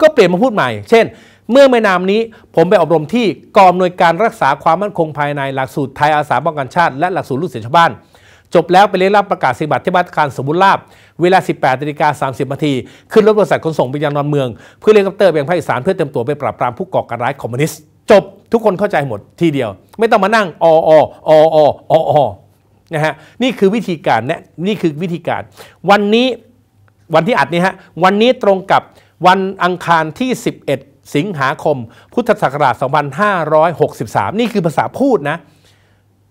ก็เปลี่ยนมาพูดใหม่เช่นเมื่อไม่นามนี้ผมไปอบรมที่กองอำนวยการรักษาความมั่นคงภายในหลักสูตรไทยอาสาป้องกันชาติ และหลักสูตรลูกเสือชาวบ้าน จบแล้วไปเรียนรับประกาศสิบัติที่บัตรการสมบูรณ์ลาบ เวลา18นาฬิกา30นาทีขึ้นรถบริษัทขนส่งไปยังนอนเมือง เพื่อเรียนกับเตอร์เบียงภาคอีสานเพื่อเตรมตัวไปปราบปรามผู้ก่อการร้ายคอมมิวนิสต์จบทุกคนเข้าใจหมดทีเดียว ไม่ต้องมานั่งอออออออออนะฮะนี่คือวิธีการนะนี่คือวิธีการวันนี้วันที่อัดนี่ฮะวันนี้ตรงกับวันอังคารที่ 11สิงหาคมพุทธศักราช2563 นี่คือภาษาพูดนะ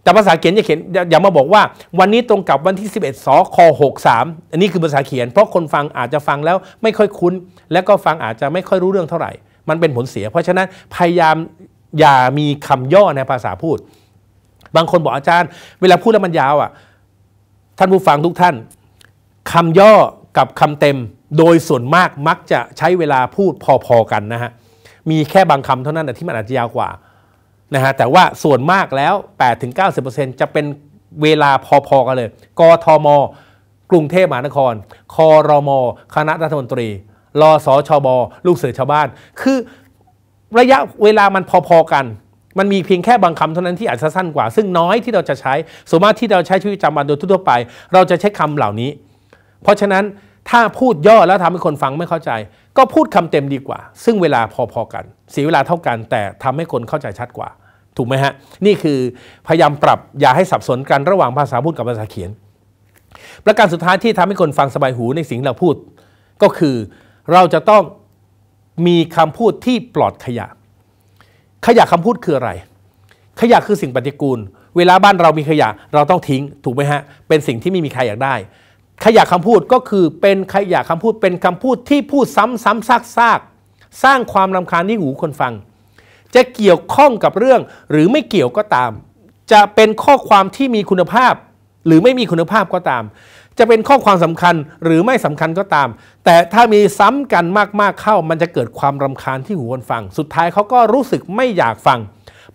แต่ภาษาเขียนจะเขียนอย่ามาบอกว่า วันนี้ตรงกับวันที่11สค63อันนี้คือภาษาเขียน เพราะคนฟังอาจจะฟังแล้วไม่ค่อยคุ้น และก็ฟังอาจจะไม่ค่อยรู้เรื่องเท่าไหร่ มันเป็นผลเสีย เพราะฉะนั้นพยายามอย่ามีคำย่อในภาษาพูด บางคนบอกอาจารย์เวลาพูดแล้วมันยาวอ่ะท่านผู้ฟังทุกท่าน คำย่อกับคำเต็มโดยส่วนมากมักจะใช้เวลาพูดพอๆกันนะฮะมีแค่บางคำเท่านั้นที่มันอาจจะยาวกว่านะฮะแต่ว่าส่วนมากแล้ว 8-90%จะเป็นเวลาพอ ๆ กันเลย กทม กรุงเทพมหานครคอรม คณะรัฐมนตรีรอสอชอบอลูกเสือชาวบ้าน คือระยะเวลามันพอ ๆ กัน มันมีเพียงแค่บางคำเท่านั้นที่อาจจะสั้นกว่าซึ่งน้อยที่เราจะใช้ส่วนมากที่เราใช้ชีวิตประจำวันโดยทั่วไป เราจะใช้คำเหล่านี้ เพราะฉะนั้นถ้าพูดย่อแล้วทำให้คนฟังไม่เข้าใจก็พูดคำเต็มดีกว่า ซึ่งเวลาพอๆ กันเสียเวลาเท่ากันแต่ทำให้คนเข้าใจชัดกว่า ถูกไหมฮะนี่คือพยายามปรับอย่าให้สับสนกันระหว่างภาษาพูดกับภาษาเขียนประการสุดท้ายที่ทำให้คนฟังสบายหูในสิ่งเราพูด ก็คือเราจะต้องมีคำพูดที่ปลอดขยะ ขยะคำพูดคืออะไร ขยะคือสิ่งปฏิกูล เวลาบ้านเรามีขยะ เราต้องทิ้งถูกไหมฮะเป็นสิ่งที่ไม่มีใครอยากได้ขยะคำพูดก็คือเป็นขยะคำพูดเป็นคำพูดที่พูดซ้ำซ้ำซากซาก สร้างความำคาญที่หูคนฟัง จะเกี่ยวข้องกับเรื่องหรือไม่เกี่ยวก็ตาม จะเป็นข้อความที่มีคุณภาพหรือไม่มีคุณภาพก็ตาม จะเป็นข้อความสำคัญหรือไม่สำคัญก็ตาม แต่ถ้ามีซ้ำกันมากๆเข้ามันจะเกิดความรำคาญที่หูคนฟัง สุดท้ายเขาก็รู้สึกไม่อยากฟัง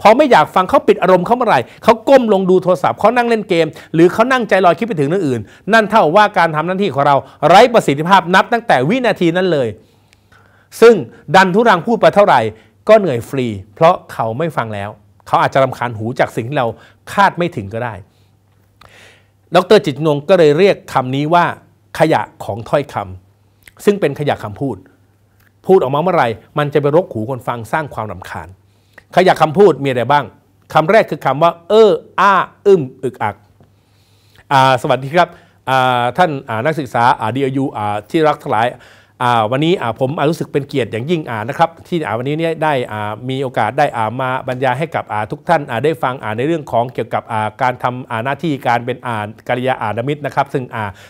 พอไม่อยากฟังเขาปิดอารมณ์เขาเมื่อไหร่เขาก้มลงดูโทรศัพท์เขานั่งเล่นเกมหรือเขานั่งใจลอยคิดไปถึงเรื่องอื่นนั่นเท่าว่าการทำหน้าที่ของเราไร้ประสิทธิภาพนับตั้งแต่วินาทีนั้นเลย ซึ่งดันทุรังพูดไปเท่าไหร่ก็เหนื่อยฟรี เพราะเขาไม่ฟังแล้วเขาอาจจะรำคาญหูจากสิ่งที่เราคาดไม่ถึงก็ได้ ดรจิตนงก็เลยเรียกคำนี้ว่า ขยะของถ้อยคำซึ่งเป็นขยะคำพูด พูดออกมาเมื่อไหร่ มันจะไปรกหูคนฟังสร้างความลำคาญขยะคำพูดมีอะไรบ้างคำแรกคือคำว่า เอออ้าอึ้มอึกอัก สวัสดีครับท่านนักศึกษาดีอายูที่รักทั้งหลายวันนี้ผมรู้สึกเป็นเกียรติอย่างยิ่งนะครับ ที่วันนี้เนี่ยได้มีโอกาสได้มาบรรยายให้กับทุกท่านได้ฟังในเรื่องของเกี่ยวกับการทำหน้าที่การเป็นอ่านกิริยาอานมิตรนะครับซึ่ง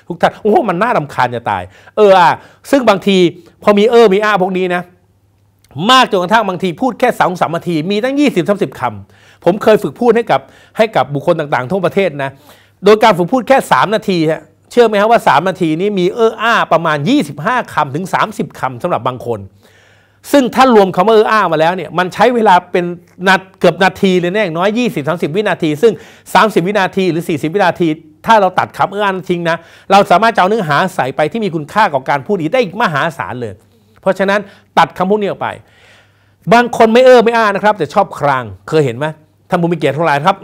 ทุกท่าน โอ้มันน่ารำคาญจะตายเออซึ่งบางที พอมีเออมีอ้าพวกนี้นะมากจนกระทั่งบางที พูดแค่สองสามนาทีมีตั้ง 2 0ิบสาคำ ผมเคยฝึกพูดให้กับให้กับบุคคลต่างๆ ทั่วประเทศนะ โดยการฝึกพูดแค่ 3 นาทีฮะเชื่อไหมครับว่า 3 นาทีนี้มีเอออ้าประมาณ 25คำถึง 30คำสำหรับบางคน ซึ่งถ้ารวมคำว่าเอออ้ามาแล้วเนี่ยมันใช้เวลาเป็นนาเกือบนาทีเลยแน่ย่อน้อย 20-30 วินาที ซึ่ง 30 วินาทีหรือ 40 วินาที ถ้าเราตัดคำเอออ้าทิ้งนะเราสามารถจะเอาเนื้อหาใส่ไปที่มีคุณค่าของการพูดอีกได้อีกมหาศาลเลยเพราะฉะนั้นตัดคำพวกนี้ออกไป บางคนไม่เออไม่อ้านะครับ แต่ชอบคราง เคยเห็นไหมท่านบุญมีเกียรติทั้งหลายครับ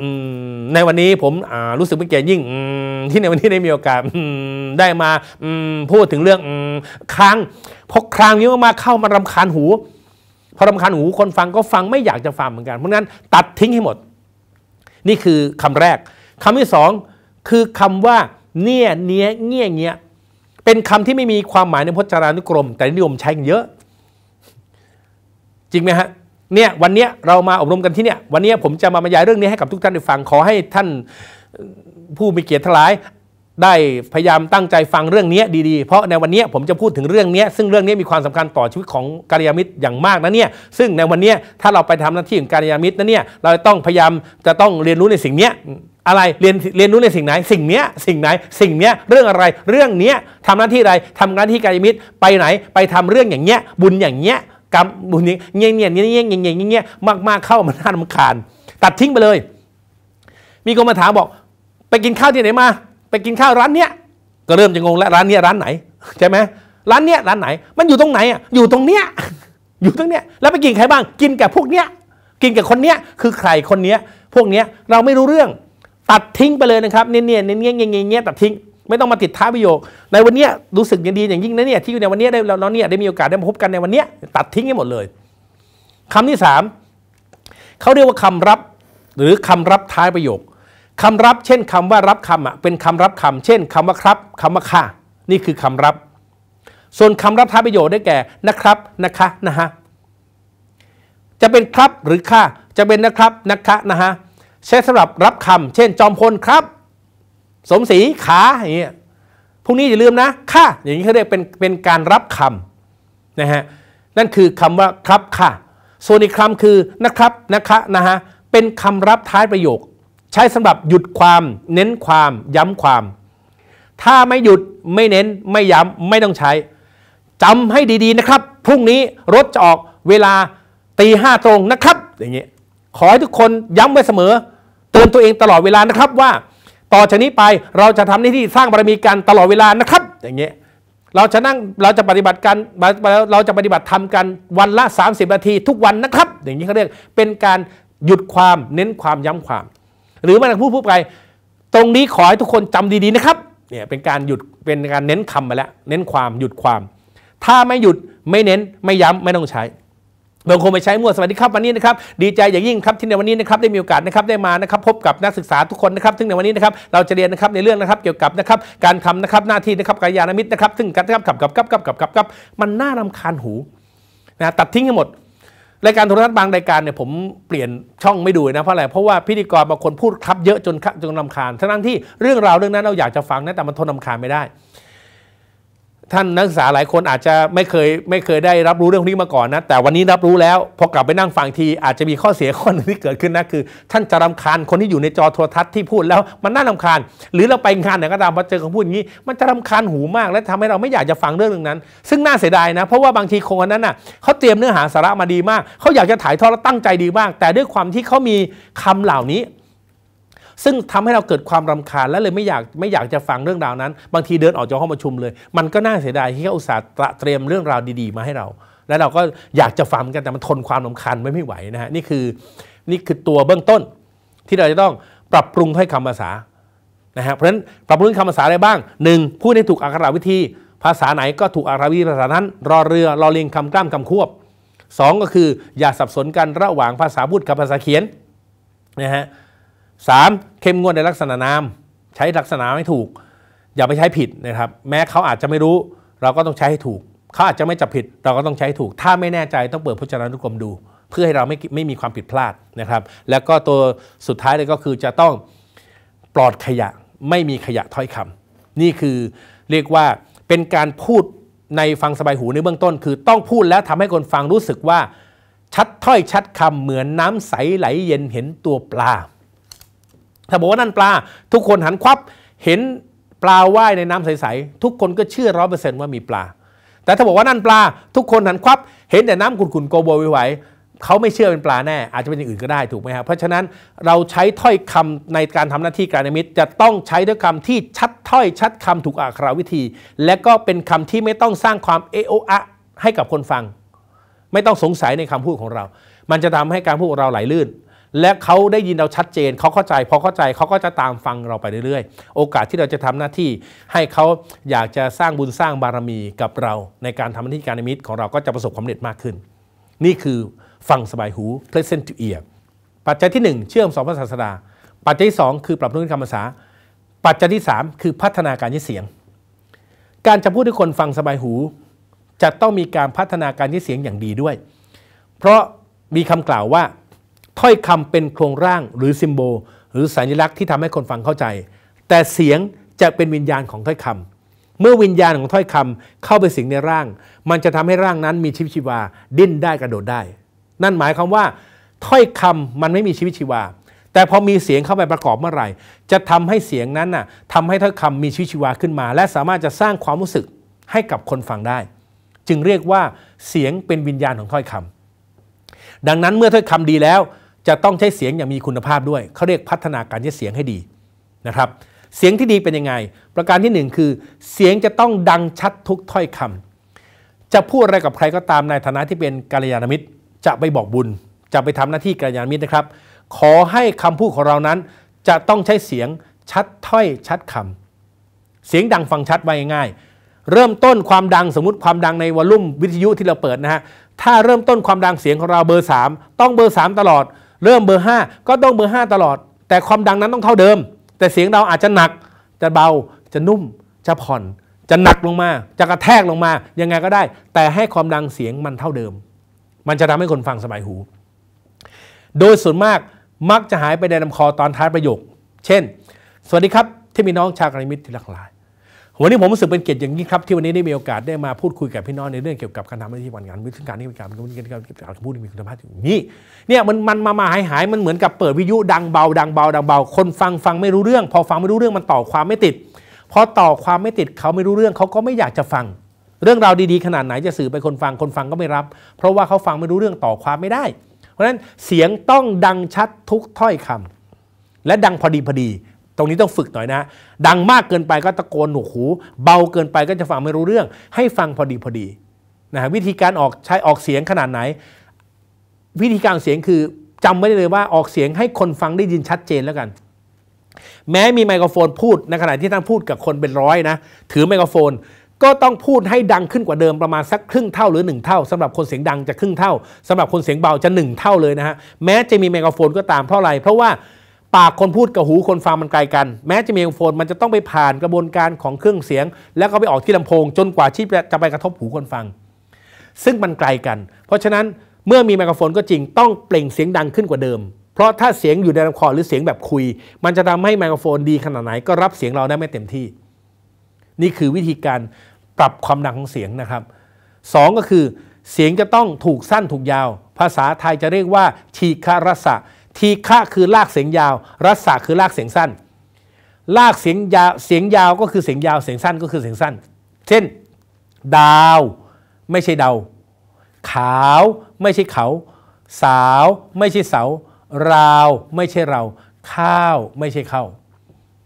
ในวันนี้ผมรู้สึกมีเกียรติยิ่งที่ในวันนี้ได้มีโอกาสได้มาพูดถึงเรื่องครางพะครางนี้มาเข้ามารำคาญหูพอรำคาญหูคนฟังก็ฟังไม่อยากจะฟังเหมือนกันเพราะนั้นตัดทิ้งให้หมดนี่คือคำแรก คำที่สองคือคำว่า เนี่ยเนี้ยเงี้ยเงี้ยเป็นคำที่ไม่มีความหมายในพจนานุกรม แต่นิยมใช้กันเยอะ จริงไหมฮะเนี่ยวันนี้เรามาอบรมกันที่เนี่ย วันนี้ผมจะมาบรรยายเรื่องนี้ให้กับทุกท่านได้ฟังขอให้ท่านผู้มีเกียรติทลาย ได้พยายามตั้งใจฟังเรื่องนี้ดีๆ เพราะในวันนี้ผมจะพูดถึงเรื่องนี้ซึ่งเรื่องนี้มีความสำคัญต่อชีวิตของกัลยาณมิตรอย่างมากนะเนี่ยซึ่งในวันนี้ถ้าเราไปทำหน้าที่ของกัลยาณมิตรนะเนี่ยเราต้องพยายามจะต้องเรียนรู้ในสิ่งนี้อะไรเรียนเรียนรู้ในสิ่งไหน สิ่งเนี้ยสิ่งไหนสิ่งเนี้ยเรื่องอะไรเรื่องเนี้ยทำหน้าที่อะไรทำหน้าที่การมิตรไปไหน ไปทำเรื่องอย่างเงี้ยบุญอย่างเงี้ยกรรมบุญเงี้ยเงี้ยเงี้ยเงี้ยเงี้ยเงี้ยเงี้ยมากกเข้ามันน่ารำคาญตัดทิ้งไปเลย มีคนมาถามบอก ไปกินข้าวที่ไหนมา ไปกินข้าวร้านเนี้ยก็เริ่มจะงงแล้วร้านเนี้ยร้านไหนใช่ไหมร้านเนี้ยร้านไหน มันอยู่ตรงไหนอ่ะอยู่ตรงเนี้ยอยู่ตรงเนี้ยแล้วไปกินใครบ้าง กินกับพวกเนี้ย กินกับคนเนี้ยคือใครคนเนี้ย พวกเนี้ยเราไม่รู้เรื่องตัดทิ้งไปเลยนะครับ เนี่ยเนี่ยเนี่ยเนี่ยเนียตัดทิ้ง ไม่ต้องมาติดท้าประโยค ในวันนี้รู้สึกยังดีอย่างยิ่งนะเนี่ยที่อยู่ในวันนี้ได้เราเนี่ยได้มีโอกาสได้มาพบกันในวันนี้ตัดทิ้งให้หมดเลย คำที่3เขาเรียกว่าคำรับ หรือคำรับท้ายประโยค คำรับเช่นคำว่ารับคำอ่ะเป็นคำรับคำ เช่นคำว่าครับ คำว่าค่ะนี่คือคำรับ ส่วนคำรับท้ายประโยคได้แก่นะครับนะคะนะฮะจะเป็นครับหรือค่ะจะเป็นนะครับนะคะนะฮะใช้สำหรับรับคำเช่น จอมพลครับ สมศรีขาอย่างเงี้ยพวกนี้อย่าลืมนะค่ะอย่างนี้เขาเรียกเป็นเป็นการรับคำนะฮะนั่นคือคำว่าครับค่ะส่วนอีกคำคือนะครับนะคะนะฮะเป็นคำรับท้ายประโยค ใช้สำหรับหยุดความเน้นความ ย้ำความ ถ้าไม่หยุดไม่เน้นไม่ย้ำไม่ต้องใช้จำให้ดีๆนะครับพรุ่งนี้รถจะออกเวลาตีห้าตรงนะครับ อย่างเงี้ยขอให้ทุกคนย้ำไว้เสมอเตือนตัวเองตลอดเวลานะครับว่า ต่อจากนี้ไปเราจะทำหน้าที่สร้างบารมีกันตลอดเวลานะครับ อย่างเงี้ยเราจะนั่งเราจะปฏิบัติกันเราจะปฏิบัติทำกันวันละ 30 นาทีทุกวันนะครับ อย่างนี้เขาเรียกเป็นการหยุดความเน้นความย้ำความ หรือมันพูดพูดไปตรงนี้ขอให้ทุกคนจำดีๆนะครับเนี่ยเป็นการหยุดเป็นการเน้นคำไปแล้วเน้นความหยุดความ ถ้าไม่หยุดไม่เน้นไม่ย้ำไม่ต้องใช้บางคนไปใช้มั่วสวัสดีครับวันนี้นะครับดีใจอย่างยิ่งครับที่ในวันนี้นะครับได้มีโอกาสนะครับได้มานะครับพบกับนักศึกษาทุกคนนะครับ ซึ่งในวันนี้นะครับเราจะเรียนนะครับในเรื่องนะครับเกี่ยวกับนะครับการทำนะครับหน้าที่นะครับกายานามิตรนะครับซึ่งกัดนะครับกับกับกับกับกับกับกับมันน่ารำคาญหูนะตัดทิ้งให้หมดรายการโทรทัศน์บางรายการเนี่ยผมเปลี่ยนช่องไม่ดูนะเพราะอะไรเพราะว่าพิธีกรบางคนพูดครับ เยอะจนจนลำคาญ ทั้งที่เรื่องราวเรื่องนั้นเราอยากจะฟังนะแต่มันทนลำคาญไม่ได้ท่านนักศึกษาหลายคนอาจจะไม่เคยไม่เคยได้รับรู้เรื่องนี้มาก่อนนะ แต่วันนี้รับรู้แล้ว พอกลับไปนั่งฟังทีอาจจะมีข้อเสียข้อนึงที่เกิดขึ้นนะคือ ท่านจะรำคาญคนที่อยู่ในจอโทรทัศน์ที่พูดแล้วมันน่ารำคาญ หรือเราไปงานไหนก็ตามมาเจอคำพูดอย่างนี้ มันจะรำคาญหูมาก และทำให้เราไม่อยากจะฟังเรื่องนั้น ซึ่งน่าเสียดายนะ เพราะว่าบางทีคนนั้นน่ะเขาเตรียมเนื้อหาสาระมาดีมากเขาอยากจะถ่ายทอดและตั้งใจดีมาก แต่ด้วยความที่เขามีคำเหล่านี้ซึ่งทำให้เราเกิดความรำคาญและเลยไม่อยากไม่อยากจะฟังเรื่องราวนั้น บางทีเดินออกจากห้องประชุมเลย มันก็น่าเสียดายที่เขาอุตส่าห์เตรียมเรื่องราวดีๆ มาให้เรา แล้วเราก็อยากจะฟังกันแต่มันทนความรำคาญไม่ไหวนะฮะนี่คือนี่คือตัวเบื้องต้น ที่เราจะต้องปรับปรุงให้คำภาษานะฮะเพราะฉะนั้นปรับปรุงคำภาษาอะไรบ้าง 1. พูดให้ถูกอักขรวิธี ภาษาไหนก็ถูกอักขรวิธีภาษานั้นรอเรือรอเลียงคำกล้ามคำควบ 2 ก็คือ อย่าสับสนกันระหว่างภาษาพูดกับภาษาเขียนนะฮะ 3. เข้มงวดในลักษณะนามใช้ลักษณะไม่ถูก อย่าไปใช้ผิดนะครับ แม้เขาอาจจะไม่รู้ เราก็ต้องใช้ให้ถูกเขาอาจจะไม่จับผิดเราก็ต้องใช้ถูก ถ้าไม่แน่ใจต้องเปิดพจนานุกรมดู เพื่อให้เราไม่ไม่มีความผิดพลาดนะครับ แล้วก็ตัวสุดท้ายเลยก็คือจะต้องปลอดขยะไม่มีขยะถ้อยคำ นี่คือเรียกว่าเป็นการพูดในฟังสบายหูในเบื้องต้น คือต้องพูดแล้วทำให้คนฟังรู้สึกว่าชัดถ้อยชัดคำเหมือนน้ำใสไหลเย็นเห็นตัวปลาถ้าบอกว่านั่นปลา ทุกคนหันควับเห็นปลาว่ายในน้ำใสๆทุกคนก็เชื่อร้อยเปอร์เซนต์ว่ามีปลา แต่ถ้าบอกว่านั่นปลา ทุกคนหันควับเห็นแต่น้ำขุ่นๆโกโบวิไหวเขาไม่เชื่อเป็นปลาแน่อาจจะเป็นอย่างอื่นก็ได้ถูกไหมครับเพราะฉะนั้นเราใช้ถ้อยคำในการทำหน้าที่การนิมิตจะต้องใช้ถ้อยคำที่ชัดถ้อยชัดคำถูกอักขรวิธี และก็เป็นคำที่ไม่ต้องสร้างความเอโออะให้กับคนฟัง ไม่ต้องสงสัยในคำพูดของเรา มันจะทำให้การพูดของเราไหลลื่นและเขาได้ยินเราชัดเจนเขาเข้าใจ พอเข้าใจเขาก็จะตามฟังเราไปเรื่อยๆ โอกาสที่เราจะทำหน้าที่ให้เขาอยากจะสร้างบุญสร้างบารมีกับเรา ในการทำหน้าที่การนิมิตของเราก็จะประสบความสำเร็จมากขึ้น นี่คือฟังสบายหู pleasant to ear ปัจจัยที่ 1 เชื่อมสองภาษาศาสดาปัจจัยที่ 2 คือปรับปรุงคำภาษาปัจจัยที่ 3 คือพัฒนาการยิเสียง การจะพูดให้คนฟังสบายหู จะต้องมีการพัฒนาการยิเสียงอย่างดีด้วย เพราะมีคำกล่าวว่าถ้อยคำเป็นโครงร่าง หรือซิมโบลหรือสัญลักษณ์ที่ทำให้คนฟังเข้าใจ แต่เสียงจะเป็นวิญญาณของถ้อยคำ เมื่อวิญญาณของถ้อยคำเข้าไปสิงในร่าง มันจะทำให้ร่างนั้นมีชีวิตชีวาดิ้นได้กระโดดได้ นั่นหมายความว่า ถ้อยคำมันไม่มีชีวิตชีวา แต่พอมีเสียงเข้าไปประกอบเมื่อไหร่ จะทำให้เสียงนั้นน่ะทำให้ถ้อยคำมีชีวิตชีวาขึ้นมา และสามารถจะสร้างความรู้สึกให้กับคนฟังได้ จึงเรียกว่าเสียงเป็นวิญญาณของถ้อยคำ ดังนั้นเมื่อถ้อยคำดีแล้วจะต้องใช้เสียงอย่างมีคุณภาพด้วย เขาเรียกพัฒนาการใช้เสียงให้ดีนะครับ เสียงที่ดีเป็นยังไง ประการที่ 1 คือ เสียงจะต้องดังชัดทุกถ้อยคำ จะพูดอะไรกับใครก็ตามในฐานะที่เป็นกัลยาณมิตร จะไปบอกบุญ จะไปทำหน้าที่กัลยาณมิตรนะครับ ขอให้คำพูดของเรานั้นจะต้องใช้เสียงชัดถ้อยชัดคำ เสียงดังฟังชัดไว้ง่ายเริ่มต้นความดังสมมติความดังในวอลลุ่มวิทยุที่เราเปิดนะฮะ ถ้าเริ่มต้นความดังเสียงของเราเบอร์3ต้องเบอร์3ตลอดเริ่มเบอร์5ก็ต้องเบอร์5ตลอด แต่ความดังนั้นต้องเท่าเดิม แต่เสียงเราอาจจะหนักจะเบาจะนุ่ม จะผ่อน จะหนักลงมา จะกระแทกลงมา ยังไงก็ได้ แต่ให้ความดังเสียงมันเท่าเดิม มันจะทำให้คนฟังสบายหู โดยส่วนมากมักจะหายไปในลาคอตอนท้ายประโยค เช่น สวัสดีครับที่มีน้องชาวกรมิตรที่หลากหลายวันนี้ผมรู้สึกเป็นเกียรติอย่างนี้ครับที่วันนี้ได้มีโอกาสได้มาพูดคุยกับพี่น้องในเรื่องเกี่ยวกับการทำหน้าที่วันงานวิธีการนี้การพูดการพูดมีคุณภาพอย่างนี้เนี่ยมันมันามาหายหายมันเหมือนกับเปิดวิทยุดังเบาดังเบาดังเบาคนฟังฟังไม่รู้เรื่อง พอฟังไม่รู้เรื่องมันต่อความไม่ติดพอต่อความไม่ติดเขาไม่รู้เรื่องเขาก็ไม่อยากจะฟัง เรื่องราวดีๆขนาดไหนจะสื่อไปคนฟังคนฟังก็ไม่รับ เพราะว่าเขาฟังไม่รู้เรื่องต่อความไม่ได้ เพราะฉะนั้นเสียงต้องดังชัดทุกถ้อยคำและดังพอดีพอดีตรงนี้ต้องฝึกหน่อยนะ ดังมากเกินไปก็ตะโกนหนวกหู เบาเกินไปก็จะฟังไม่รู้เรื่อง ให้ฟังพอดีพอดีนะวิธีการออกใช้ออกเสียงขนาดไหน วิธีการเสียงคือจำไว้เลยว่าออกเสียงให้คนฟังได้ยินชัดเจนแล้วกัน แม้มีไมโครโฟนพูดในขณะที่ท่านพูดกับคนเป็นร้อยนะ ถือไมโครโฟนก็ต้องพูดให้ดังขึ้นกว่าเดิมประมาณสักครึ่งเท่าหรือ1เท่าสำหรับคนเสียงดังจะครึ่งเท่า สำหรับคนเสียงเบาจะ 1 เท่าเลยนะฮะแม้จะมีไมโครโฟนก็ตามเพราะอะไร เพราะว่าปากคนพูดกับหูคนฟังมันไกลกัน แม้จะมีไมโครโฟนมันจะต้องไปผ่านกระบวนการของเครื่องเสียง แล้วก็ไปออกที่ลำโพง จนกว่าที่จะไปกระทบหูคนฟัง ซึ่งมันไกลกัน เพราะฉะนั้นเมื่อมีไมโครโฟนก็จริงต้องเปล่งเสียงดังขึ้นกว่าเดิม เพราะถ้าเสียงอยู่ในลำคอหรือเสียงแบบคุย มันจะทำให้ไมโครโฟนดีขนาดไหนก็รับเสียงเราได้ไม่เต็มที่ นี่คือวิธีการปรับความดังของเสียงนะครับ 2 ก็คือ เสียงจะต้องถูกสั้นถูกยาว ภาษาไทยจะเรียกว่าฉีคารสะทีฆะคือลากเสียงยาว รัศะคือลากเสียงสั้น ลากเสียงยาวเสียงยาวก็คือเสียงยาวเสียงสั้นก็คือเสียงสั้น เช่นดาวไม่ใช่เดา ขาวไม่ใช่เขา สาวไม่ใช่เสา ราวไม่ใช่เรา ข้าวไม่ใช่ข้าว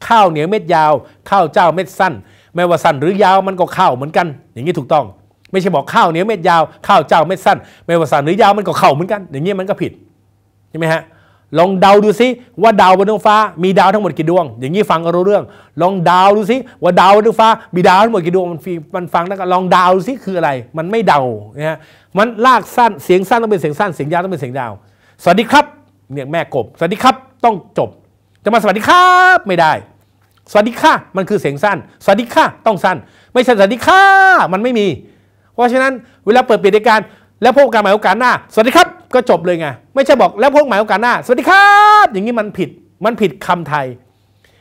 ข้าวเหนียวเม็ดยาวข้าวเจ้าเม็ดสั้น ไม่ว่าสั้นหรือยาวมันก็ข้าวเหมือนกัน อย่างนี้ถูกต้อง ไม่ใช่บอกข้าวเหนียวเม็ดยาวข้าวเจ้าเม็ดสั้น ไม่ว่าสั้นหรือยาวมันก็ข้าวเหมือนกัน อย่างนี้มันก็ผิดใช่ไหมฮะลองเดาดูซิว่าดาวบนท้องฟ้ามีดาวทั้งหมดกี่ดวงอย่างนี้ฟังก็รู้เรื่อง ลองเดาดูซิว่าดาวบนท้องฟ้า มีดาวทั้งหมดกี่ดวงมันมันฟังแล้วก็ลองเดาดูซิคืออะไร มันไม่เดาเนี่ยมันลากสั้นเสียงสั้นต้องเป็นเสียงสั้นเสียงยาวต้องเป็นเสียงยาว สวัสดีครับเนี่ยแม่กบ สวัสดีครับต้องจบ จะมาสวัสดีครับไม่ได้ สวัสดีค่ะมันคือเสียงสั้น สวัสดีค่ะต้องสั้นไม่ใช่สวัสดีค่ะมันไม่มี เพราะฉะนั้น เวลาเปิดเปิดรายการแล้วพบกันใหม่โอกาสหน้าสวัสดีครับก็จบเลยไงไม่ใช่บอกแล้วพวกหมายโอกาสหน้าสวัสดีครับอย่างนี้มันผิดมันผิดคำไทย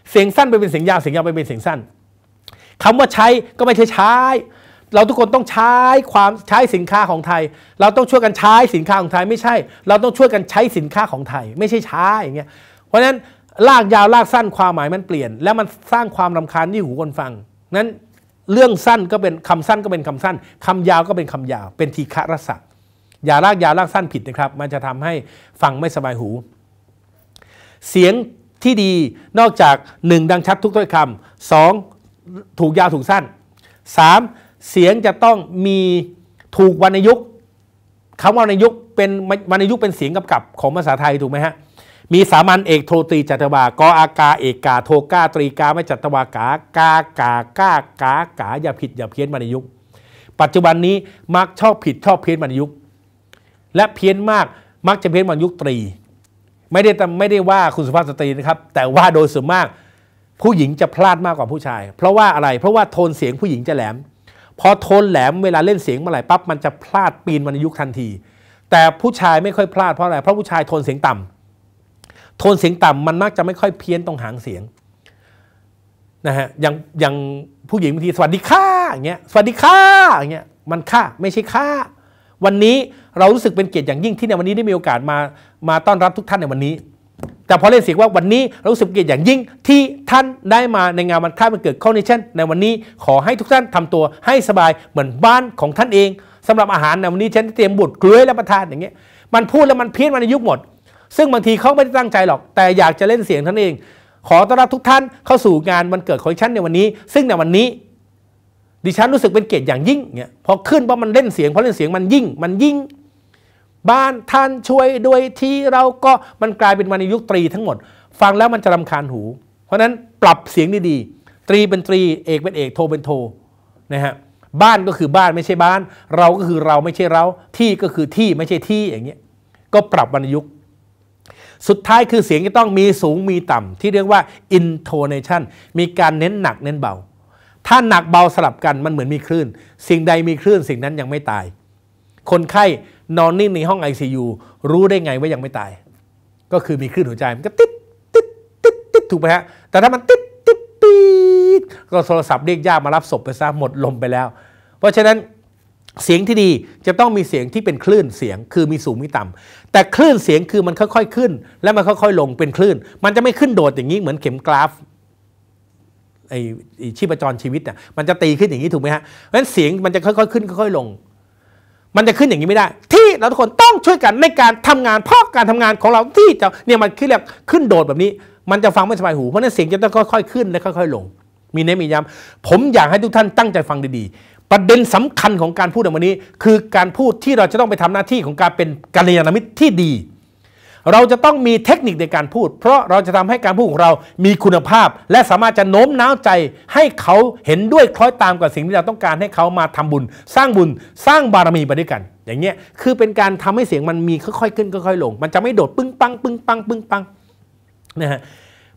เสียงสั้นไปเป็นเสียงยาวเสียงยาวไปเป็นเสียงสั้น คำว่าใช้ก็ไม่ใช่ใช้ เราทุกคนต้องใช้ความใช้สินค้าของไทย เราต้องช่วยกันใช้สินค้าของไทยไม่ใช่ เราต้องช่วยกันใช้สินค้าของไทย ไม่ใช่ใช้อย่างเงี้ยเพราะฉะนั้น ลากยาวลากสั้นความหมายมันเปลี่ยน แล้วมันสร้างความรำคาญที่หูคนฟังนั้นเรื่องสั้นก็เป็นคำสั้นก็เป็นคำสั้น คำยาวก็เป็นคำยาวเป็นทีฆะรศักดิยาลากยาลากสั้นผิดนะครับ มันจะทำให้ฟังไม่สบายหู เสียงที่ดีนอกจาก 1 ดังชัดทุกถ้อยคำ 2. ถูกยาวถูกสั้น 3. เสียงจะต้องมีถูกวรรณยุกต์คำว่าวรรณยุกต์เป็นวรรณยุกต์เป็นเสียงกำกับของภาษาไทยถูกไหมฮะ มีสามัญเอกโทตรีจัตวา กออากาเอกกาโทกา ตรีกาไม่จัตวากากากากากากาอย่าผิดอย่าเพี้ยนวรรณยุกต์ปัจจุบันนี้มักชอบผิดชอบเพี้ยนวรรณยุกต์และเพี้ยนมาก มักจะเพี้ยนวันยุคตรี ไม่ได้ไม่ได้ว่าคุณสุภาพสตรีนะครับ แต่ว่าโดยส่วนมากผู้หญิงจะพลาดมากกว่าผู้ชาย เพราะว่าอะไร เพราะว่าโทนเสียงผู้หญิงจะแหลม พอโทนแหลมเวลาเล่นเสียงมาไหร่ปั๊บมันจะพลาดปีนวรรยุคทันที แต่ผู้ชายไม่ค่อยพลาดเพราะอะไร เพราะผู้ชายโทนเสียงต่ำ โทนเสียงต่ำมันมักจะไม่ค่อยเพี้ยนตรงหางเสียงนะฮะอย่างอย่างผู้หญิงบางทีสวัสดีค่ะอย่างเงี้ยสวัสดีค่ะอย่างเงี้ยมันค่ะไม่ใช่ค่ะวันนี้เรารู้สึกเป็นเกียรติอย่างยิ่งที่ในวันนี้ได้มีโอกาสมามาต้อนรับทุกท่านในวันนี้แต่พอเล่นเสียงว่าวันนี้เรารู้สึกเกียรติอย่างยิ่งที่ท่านได้มาในงานวันคล้ายวันเกิดคอนเนชั่นในวันนี้ขอให้ทุกท่านทำตัวให้สบายเหมือนบ้านของท่านเอง สำหรับอาหารในวันนี้ฉันเตรียมบุตรกล้วยและประทานอย่างเงี้ยมันพูดแล้วมันเพี้ยนมันยุคหมด ซึ่งบางทีเขาไม่ได้ตั้งใจหรอก แต่อยากจะเล่นเสียงท่านเอง ขอต้อนรับทุกท่านเข้าสู่งานวันเกิดของฉันในวันนี้ ซึ่งในวันนี้ดิฉันรู้สึกเป็นเกียรติอย่างยิ่งเนี่ยพอขึ้นเพราะมันเล่นเสียง เพราะเล่นเสียงมันยิ่งมันยิ่ง บ้านท่านช่วย ด้วยที่เราก็มันกลายเป็นวรรณยุกตรีทั้งหมด ฟังแล้วมันจะรำคาญหู เพราะนั้นปรับเสียงดีๆตรีเป็นตรี เอกเป็นเอกโทเป็นโทนะฮะบ้านก็คือบ้านไม่ใช่บ้านเราก็คือเราไม่ใช่เราที่ก็คือที่ไม่ใช่ที่อย่างเงี้ยก็ปรับวรรณยุกต์ สุดท้ายคือเสียงจะต้องมีสูงมีต่ำที่เรียกว่า intonation มีการเน้นหนักเน้นเบาถ้าหนักเบาสลับกันมันเหมือนมีคลื่น สิ่งใดมีคลื่นสิ่งนั้นยังไม่ตาย คนไข้ นอนนิ่งในห้องไอซูรู้ได้ไงว่ายังไม่ตาย ก็คือมีคลื่นหัวใจ มันก็ติดติดติดติดถูกไหมฮะแต่ถ้ามันติดติดปี๊ดก็โทรศัพท์เรียกญาติมารับศพไปซะหมดลมไปแล้ว เพราะฉะนั้นเสียงที่ดีจะต้องมีเสียงที่เป็นคลื่นเสียง คือมีสูงมีต่ำ แต่คลื่นเสียงคือมันค่อย ๆขึ้น และมันค่อย ๆ ลงเป็นคลื่น มันจะไม่ขึ้นโดดอย่างนี้เหมือนเข็มกราฟไอ้ชีพจรชีวิตเนี่ยมันจะตีขึ้นอย่างนี้ถูกไหมฮะ เพราะฉะนั้นเสียงมันจะค่อยๆขึ้นค่อยๆลง มันจะขึ้นอย่างนี้ไม่ได้ ที่เราทุกคนต้องช่วยกันในการทำงานเพราะการทำงานของเราที่จะเนี่ยมันขึ้นแบบขึ้นโดดแบบนี้ มันจะฟังไม่สบายหู เพราะนั้นเสียงจะต้องค่อยๆขึ้นและค่อยๆ ลง มีเน้นมีย้ำผมอยากให้ทุกท่านตั้งใจฟังดีๆ ประเด็นสำคัญของการพูดในวันนี้ คือการพูดที่เราจะต้องไปทำหน้าที่ของการเป็นกัลยาณมิตรที่ดีเราจะต้องมีเทคนิคในการพูด เพราะเราจะทำให้การพูดของเรา มีคุณภาพ และสามารถจะโน้มน้าวใจให้เขาเห็นด้วยคล้อยตามกับสิ่งที่เราต้องการให้เขามาทำบุญสร้างบุญสร้างบารมีไปด้วยกัน อย่างเงี้ยคือเป็นการทำให้เสียงมันมีค่อยๆขึ้นค่อยๆลงมันจะไม่โดดปึ้งปัง ปึ้งปังปึ้งปังนะฮะ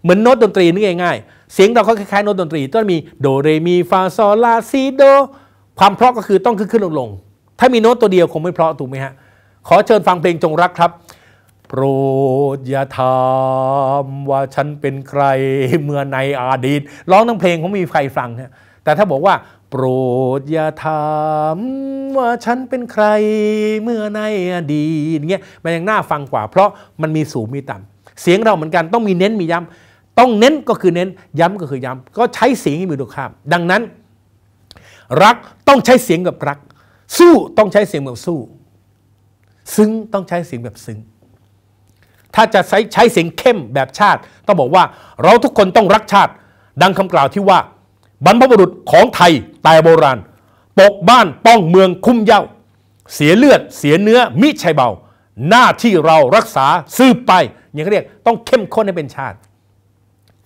เหมือนโน้ตดนตรีนึกง่ายๆ เสียงเราก็คล้ายๆโน้ตดนตรีต้องมีโดเรมีฟาโซลาซีโดความเพราะก็คือต้องขึ้นขึ้นลงลงถ้ามีโน้ตตัวเดียวคงไม่เพราะถูกไหมฮะขอเชิญฟังเพลงจงรักครับโปรดอย่าถามว่าฉันเป็นใครเมื่อในอดีต ร้องทั้งเพลงผมมีใครฟังฮะแต่ถ้าบอกว่าโปรดอย่าถาม ว่าฉันเป็นใครเมื่อในอดีตเงี้ยมันยังน่าฟังกว่า เพราะมันมีสูงมีต่ำเสียงเราเหมือนกันต้องมีเน้นมีย้ำต้องเน้นก็คือเน้นย้ำก็คือย้ำก็ใช้เสียงที่มีดุณค่าดังนั้น รักต้องใช้เสียงแบบรัก สู้ต้องใช้เสียงแบบสู้ ซึ้งต้องใช้เสียงแบบซึ้งถ้าจะใช้ใช้เสียงเข้มแบบชาติ ต้องบอกว่าเราทุกคนต้องรักชาติ ดังคำกล่าวที่ว่า บรรพบุรุษของไทยแต่โบราณปกบ้านป้องเมืองคุ้มเย้า เสียเลือดเสียเนื้อ มิใช่เบา หน้าที่เรารักษา สืบไปอย่างเรียกต้องเข้มข้นให้เป็นชาติ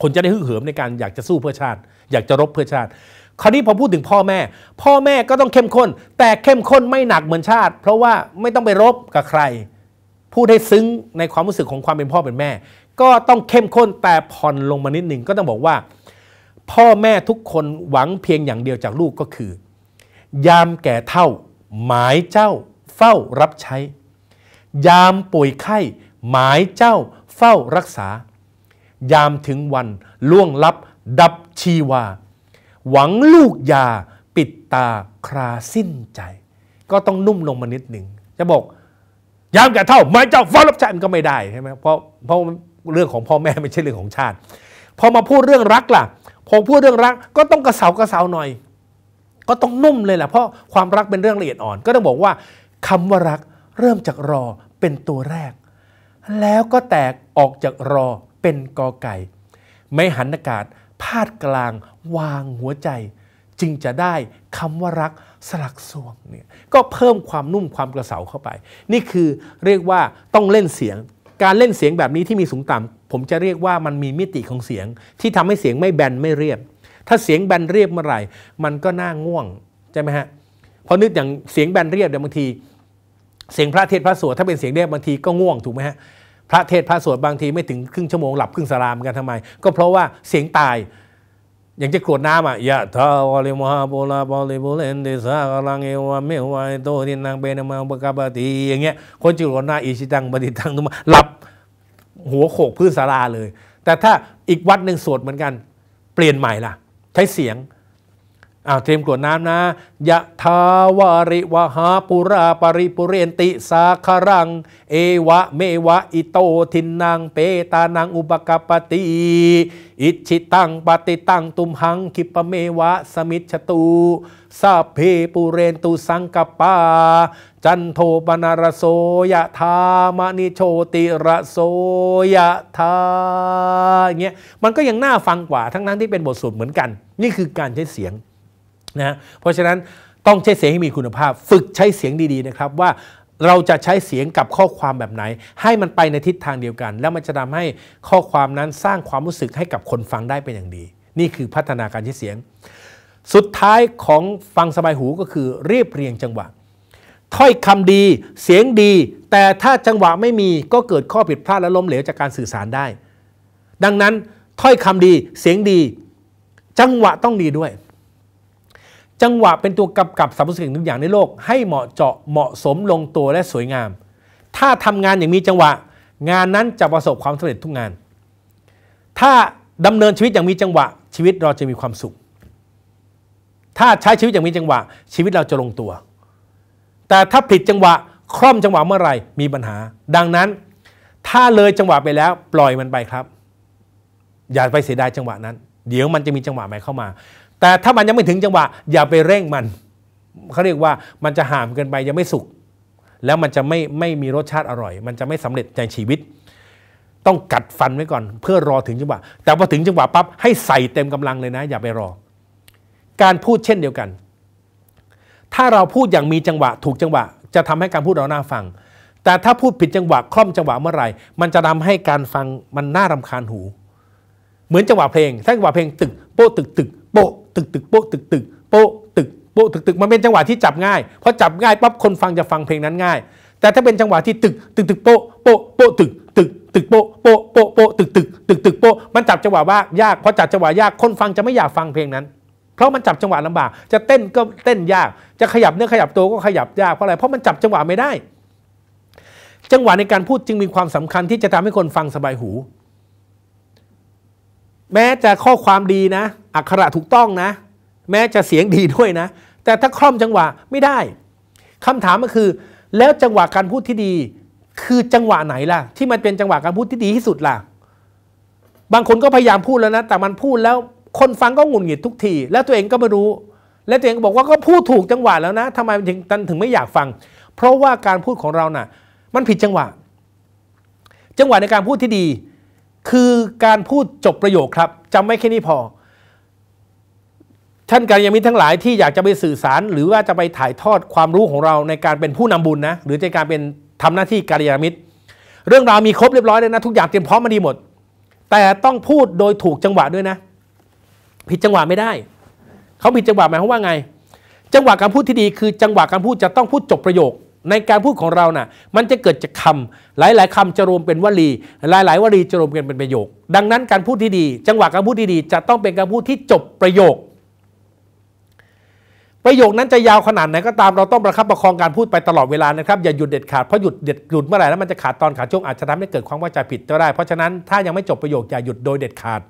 คนจะได้ฮึ่งเหิมในการอยากจะสู้เพื่อชาติ อยากจะรบเพื่อชาติ คราวนี้พอพูดถึงพ่อแม่ พ่อแม่ก็ต้องเข้มข้น แต่เข้มข้นไม่หนักเหมือนชาติ เพราะว่าไม่ต้องไปรบกับใครพูดให้ซึ้งในความรู้สึกของความเป็นพ่อเป็นแม่ ก็ต้องเข้มข้นแต่ผ่อนลงมานิดหนึ่งก็ต้องบอกว่า พ่อแม่ทุกคนหวังเพียงอย่างเดียวจากลูกก็คือ ยามแก่เท่าหมายเจ้า เฝ้ารับใช้ ยามป่วยไข้ หมายเจ้า เฝ้ารักษา ยามถึงวันล่วงลับดับชีวา หวังลูกยาปิดตาคราสิ้นใจ ก็ต้องนุ่มลงมานิดหนึ่ง จะบอกยามแก่เท่าไม่เจ้าฟ้ารับใช้มันก็ไม่ได้ใช่ไหมเพราะเพราะเรื่องของพ่อแม่ไม่ใช่เรื่องของชาติพอมาพูดเรื่องรักล่ะพอพูดเรื่องรักก็ต้องกระเสากระเสาหน่อย ก็ต้องนุ่มเลยแหละเพราะความรักเป็นเรื่องละเอียดอ่อน ก็ต้องบอกว่า คำว่ารักเริ่มจากรอเป็นตัวแรก แล้วก็แตกออกจากรอเป็นกอไก่ ไม่หันอากาศพาดกลางวางหัวใจจึงจะได้คำว่ารักสลักสวง เนี่ย ก็เพิ่มความนุ่มความกระเสาเข้าไป นี่คือเรียกว่าต้องเล่นเสียงการเล่นเสียงแบบนี้ที่มีสูงต่ำผมจะเรียกว่ามันมีมิติของเสียงที่ทำให้เสียงไม่แบนไม่เรียบ ถ้าเสียงแบนเรียบเมื่อไหร่ มันก็น่าง่วงใช่ไหมฮะพอนึกอย่างเสียงแบนเรียบเดี๋ยวบางที เสียงพระเทศพระสวดถ้าเป็นเสียงเรียบบางที ก็ง่วงถูกไหมฮะพระเทศพระสวดบางทีไม่ถึงครึ่งชั่วโมงหลับครึ่งสลามกันทำไม ก็เพราะว่าเสียงตายอยางจะกรวดน้ำอ่ะยะทาวาลิมหาโปลาบาลิโุเลนเดสากลังเอวาเมวาโตทินังเบนมังปกาาตีอย่างเงี้ย คนจิกรวดน้าอิชิตังบดิตังนุมาหลับหัวโขกพื้นศาลาเลย แต่ถ้าอีกวัดหนึ่งสวดเหมือนกัน เปลี่ยนใหม่ล่ะใช้เสียงอาเตรียมกวดน้ำนะยะทาวาริวหาปุราปริปุเรนติสาคารัง เอวะเมวะอิโตทินนางเปตานางอุปกปติอิชิตังปฏิตังตุมหังคิปเมวะสมิชตูซาเพปุเรนตุสังกปาจันโทปนารโสยะทามนิโชติระโสยะทาเงี้ยมันก็ยังน่าฟังกว่าทั้งนั้นที่เป็นบทสวดเหมือนกัน นี่คือการใช้เสียงนะเพราะฉะนั้นต้องใช้เสียงให้มีคุณภาพ ฝึกใช้เสียงดีๆนะครับ ว่าเราจะใช้เสียงกับข้อความแบบไหน ให้มันไปในทิศทางเดียวกัน แล้วมันจะทำให้ข้อความนั้นสร้างความรู้สึกให้กับคนฟังได้เป็นอย่างดี นี่คือพัฒนาการใช้เสียง สุดท้ายของฟังสบายหูก็คือเรียบเรียงจังหวะ ถ้อยคำดีเสียงดี แต่ถ้าจังหวะไม่มีก็เกิดข้อผิดพลาดและล้มเหลวจากการสื่อสารได้ ดังนั้นถ้อยคำดีเสียงดี จังหวะต้องดีด้วยจังหวะเป็นตัวกำกับสรรพสิ่งทุกอย่างในโลก ให้เหมาะเจาะเหมาะสมลงตัวและสวยงาม ถ้าทำงานอย่างมีจังหวะ งานนั้นจะประสบความสำเร็จทุกงาน ถ้าดำเนินชีวิตอย่างมีจังหวะชีวิตเราจะมีความสุข ถ้าใช้ชีวิตอย่างมีจังหวะ ชีวิตเราจะลงตัว แต่ถ้าผิดจังหวะคล่อมจังหวะเมื่อไหร่มีปัญหา ดังนั้นถ้าเลยจังหวะไปแล้วปล่อยมันไปครับ อย่าไปเสียดายจังหวะนั้น เดี๋ยวมันจะมีจังหวะใหม่เข้ามาแต่ถ้ามันยังไม่ถึงจังหวะอย่าไปเร่งมัน เขาเรียกว่ามันจะห่ามเกินไปยังไม่สุกแล้วมันจะไม่ไม่มีรสชาติอร่อย มันจะไม่สำเร็จในชีวิต ต้องกัดฟันไว้ก่อนเพื่อรอถึงจังหวะ แต่พอถึงจังหวะปั๊บให้ใส่เต็มกำลังเลยนะ อย่าไปรอ การพูดเช่นเดียวกัน ถ้าเราพูดอย่างมีจังหวะถูกจังหวะ จะทำให้การพูดเราน่าฟัง แต่ถ้าพูดผิดจังหวะคล่อมจังหวะเมื่อไหร่ มันจะทำให้การฟังมันน่ารำคาญหู เหมือนจังหวะเพลงถ้าจังหวะเพลงตึกโป๊ะตึกตึกโป๊ะตึกตึกโป๊ะตึกตึกโป๊ะตึกโป๊ะตึกตึกมันเป็นจังหวะที่จับง่ายพอจับง่ายปั๊บคนฟังจะฟังเพลงนั้นง่าย แต่ถ้าเป็นจังหวะที่ตึกตึกตึกโป๊ะโป๊ะโป๊ะตึกตึกตึกโป๊ะโป๊ะโป๊ะโป๊ะตึกตึกตึกตึกโป๊ะมันจับจังหวะว่า ยากพอจับจังหวะยากคนฟังจะไม่อยากฟังเพลงนั้น เพราะมันจับจังหวะลำบาก จะเต้นก็เต้นยากจะขยับเนื้อขยับตัว ก็ขยับยากเพราะอะไรเพราะมันจับจังหวะไม่ได้ จังหวะในการพูดจึงมีความสำคัญที่จะทำให้คนฟังสบายหูแม้จะข้อความดีนะอักขระถูกต้องนะแม้จะเสียงดีด้วยนะแต่ถ้าคล่อมจังหวะไม่ได้คำถามก็คือ แล้วจังหวะการพูดที่ดี คือจังหวะไหนล่ะ ที่มันเป็นจังหวะการพูดที่ดีที่สุดล่ะบางคนก็พยายามพูดแล้วนะ แต่มันพูดแล้วคนฟังก็หงุดหงิดทุกทีแล้วตัวเองก็ไม่รู้ และตัวเองบอกว่าก็พูดถูกจังหวะแล้วนะทำไมถึงตันถึงไม่อยากฟัง เพราะว่าการพูดของเรานะ่ะ มันผิดจังหวะ จังหวะในการพูดที่ดีคือการพูดจบประโยคครับจำไม่แค่นี้พอท่านการยามิทั้งหลายที่อยากจะไปสื่อสาร หรือว่าจะไปถ่ายทอดความรู้ของเราในการเป็นผู้นำบุญนะหรือในการเป็นทำหน้าที่การยามิตร เรื่องราวมีครบเรียบร้อยเลยนะทุกอย่างเตรียมพร้อมมาดีหมด แต่ต้องพูดโดยถูกจังหวะด้วยนะ ผิดจังหวะไม่ได้ เขาผิดจังหวะหมายความว่าไง จังหวะการพูดที่ดีคือจังหวะการพูดจะต้องพูดจบประโยคในการพูดของเรานะ่ะมันจะเกิดจากคำ หลาย ๆคำจะรวมเป็นวลีหลาย ๆวลีจะรวมกันเป็นประโยค ดังนั้นการพูดที่ดีจังหวะการพูดที่ดี จะต้องเป็นการพูดที่จบประโยค ประโยคนั้นจะยาวขนาดไหนก็ตามเราต้องประคับประคองการพูดไปตลอดเวลานะครับอย่าหยุดเด็ดขาดเพราะหยุดเด็ดหยุดเมื่อไหร่แล้วมันจะขาดตอนขาดช่วงอาจจะทำให้เกิดความว่าใจผิดก็ได้ เพราะฉะนั้นถ้ายังไม่จบประโยคอย่าหยุดโดยเด็ดขาด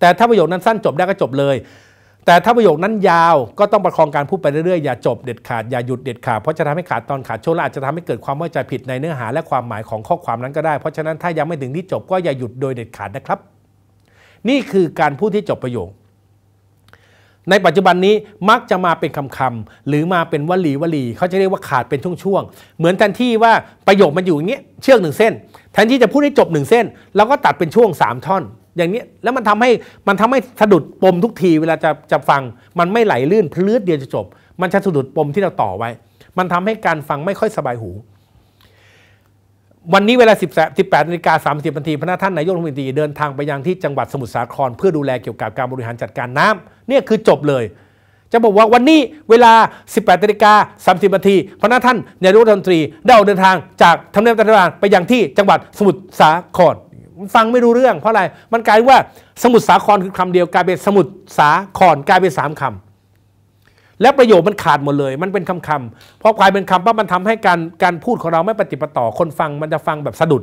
แต่ถ้าประโยคนั้นสั้นจบได้ก็จบเลยแต่ถ้าประโยคนั้นยาวก็ต้องประคองการพูดไปเรื่อยๆอย่าจบเด็ดขาดอย่าหยุดเด็ดขาดเพราะจะทำให้ขาดตอนขาดช่วงและอาจจะทำให้เกิดความเข้าใจผิดในเนื้อหาและความหมายของข้อความนั้นก็ได้ เพราะฉะนั้นถ้ายังไม่ถึงที่จบก็อย่าหยุดโดยเด็ดขาดนะครับ นี่คือการพูดที่จบประโยค ในปัจจุบันนี้มักจะมาเป็นคำคำหรือมาเป็นวลีวลีเขาจะเรียกว่าขาดเป็นช่วงๆเหมือนแทนที่ว่าประโยคมันอยู่อย่างเงี้ยเชือกหนึ่งเส้น แทนที่จะพูดให้จบหนึ่งเส้นเราก็ตัดเป็นช่วง 3ท่อนอย่างนี้แล้วมันทำให้มันทำให้สะดุดปมทุกทีเวลาจะจะฟังมันไม่ไหลลื่น พลื้ดเดียวจะจบ มันจะสะดุดปมที่เราต่อไว้ มันทำให้การฟังไม่ค่อยสบายหู วันนี้เวลา10 18นาฬิกา30นาทีพระท่านนายกรัฐมนตรีเดินทางไปยังที่จังหวัดสมุทรสาครเพื่อดูแลเกี่ยวกับการบริหารจัดการน้ำเนี่ยคือจบเลย จะบอกว่าวันนี้เวลา18นาฬิกา30นาทีพระท่านนายกรัฐมนตรีได้ออกเดินทาง จากทำเนียบรัฐบาลไปยังที่จังหวัดสมุทรสาครฟังไม่รู้เรื่องเพราะอะไร มันกลายว่าสมุดสาครคือคำเดียวกลายเป็นสมุดสาครกลายเป็นสามคำและประโยคมันขาดหมดเลย มันเป็นคำคำเพราะกลายเป็นคำปั๊บมันทำให้การการพูดของเราไม่ปฏิปต่อคนฟัง มันจะฟังแบบสะดุด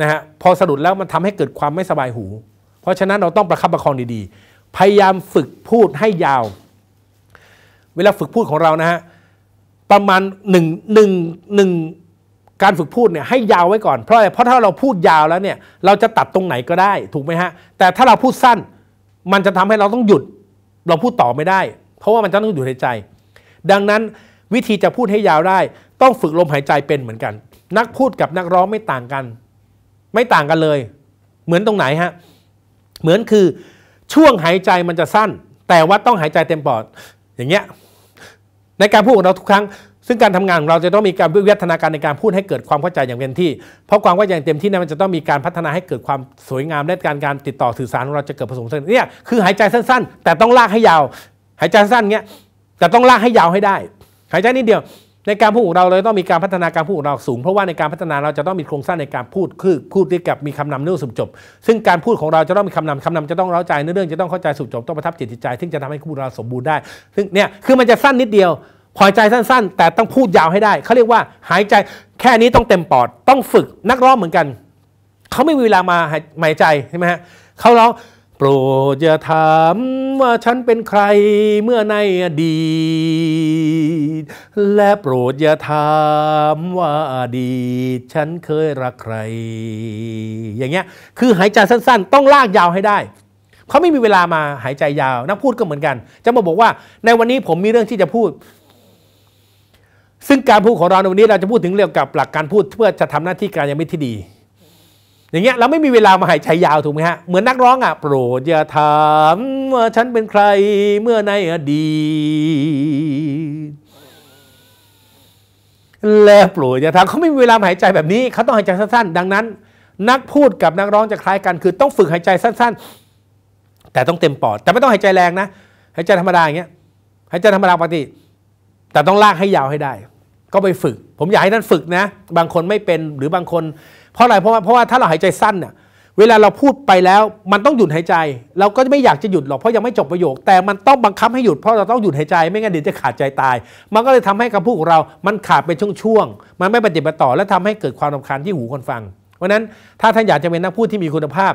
นะฮะพอสะดุดแล้วมันทำให้เกิดความไม่สบายหู เพราะฉะนั้นเราต้องประคับประคองดีๆ พยายามฝึกพูดให้ยาว เวลาฝึกพูดของเรานะฮะประมาณหนึ่งหนึ่งหนึ่งการฝึกพูดเนี่ยให้ยาวไว้ก่อนเพราะอะไรเพราะถ้าเราพูดยาวแล้วเนี่ยเราจะตัดตรงไหนก็ได้ถูกไหมฮะแต่ถ้าเราพูดสั้น มันจะทำให้เราต้องหยุด เราพูดต่อไม่ได้ เพราะว่ามันจะต้องอยู่ในใจ ดังนั้นวิธีจะพูดให้ยาวได้ ต้องฝึกลมหายใจเป็นเหมือนกัน นักพูดกับนักร้องไม่ต่างกัน ไม่ต่างกันเลย เหมือนตรงไหนฮะเหมือนคือช่วงหายใจมันจะสั้น แต่ว่าต้องหายใจเต็มปอด อย่างเงี้ยในการพูดของเราทุกครั้งซึ่งการทำงานของเราจะต้องมีการวิวัฒนาการในการพูดให้เกิดความเข้าใจอย่างเต็มที่ เพราะความว่าอย่างเต็มที่นั้นมันจะต้องมีการพัฒนาให้เกิดความสวยงาม และการการติดต่อสื่อสารของเราจะเกิดผสมกันเนี่ยคือหายใจสั้นๆ แต่ต้องลากให้ยาว หายใจสั้นเงี้ยแต่ต้องลากให้ยาวให้ได้ หายใจนิดเดียวในการพูดของเราเลยต้องมีการพัฒนาการพูดของเราสูง เพราะว่าในการพัฒนาเราจะต้องมีโครงสร้างในการพูด คือพูดที่กับมีคำนำเรื่องสุดจบ ซึ่งการพูดของเราจะต้องมีคำนำคำนำจะต้องเร้าใจเนื้อเรื่องจะต้องเข้าใจสุดจบต้องประทับจิตใจซึ่งจะทำให้พูดเราสมบูรณ์ได้ซึ่งเนี่ยคือมันจะสั้นนิดเดียวหายใจสั้น ๆ แต่ต้องพูดยาวให้ได้ เขาเรียกว่าหายใจแค่นี้ต้องเต็มปอด ต้องฝึก นักร้องเหมือนกัน เขาไม่มีเวลามาหายใจใช่ไหมฮะเขาร้องโปรดอย่าถามว่าฉันเป็นใครเมื่อในอดีต และโปรดอย่าถามว่าอดีตฉันเคยรักใคร อย่างเงี้ย คือหายใจสั้น ๆ ต้องลากยาวให้ได้ เขาไม่มีเวลามาหายใจยาวนักพูดก็เหมือนกัน จะมาบอกว่าในวันนี้ผมมีเรื่องที่จะพูดซึ่งการพูดของเราในวันนี้เราจะพูดถึงเรื่องกับหลักการพูด เพื่อจะทำหน้าที่การยังไม่ที่ดี อย่างเงี้ย เราไม่มีเวลามาหายใจยาวถูกไหมฮะเหมือนนักร้องอ่ะโปรดอย่าถามว่าฉันเป็นใครเมื่อในอดีตและโปรดอย่าถามเขาไม่มีเวลาหายใจแบบนี้เขาต้องหายใจสั้นๆ ดังนั้น นักพูดกับนักร้องจะคล้ายกัน คือต้องฝึกหายใจสั้นๆ แต่ต้องเต็มปอดแต่ไม่ต้องหายใจแรงนะหายใจธรรมดาอย่างเงี้ยหายใจธรรมดาปกติแต่ต้องลากให้ยาวให้ได้ ก็ไปฝึก ผมอยากให้ท่านฝึกนะ บางคนไม่เป็นหรือบางคน เพราะอะไรเพราะว่าเพราะว่าถ้าเราหายใจสั้นเนี่ยเวลาเราพูดไปแล้ว มันต้องหยุดหายใจ เราก็ไม่อยากจะหยุดหรอกเพราะยังไม่จบประโยค แต่มันต้องบังคับให้หยุดเพราะเราต้องหยุดหายใจ ไม่งั้นเดี๋ยวจะขาดใจตาย มันก็เลยทำให้คำพูดของเรา มันขาดเป็นช่วงๆมันไม่ปฏิบัติต่อและทำให้เกิดความรำคาญที่หูคนฟัง เพราะนั้นถ้าท่านอยากจะเป็นนักพูดที่มีคุณภาพ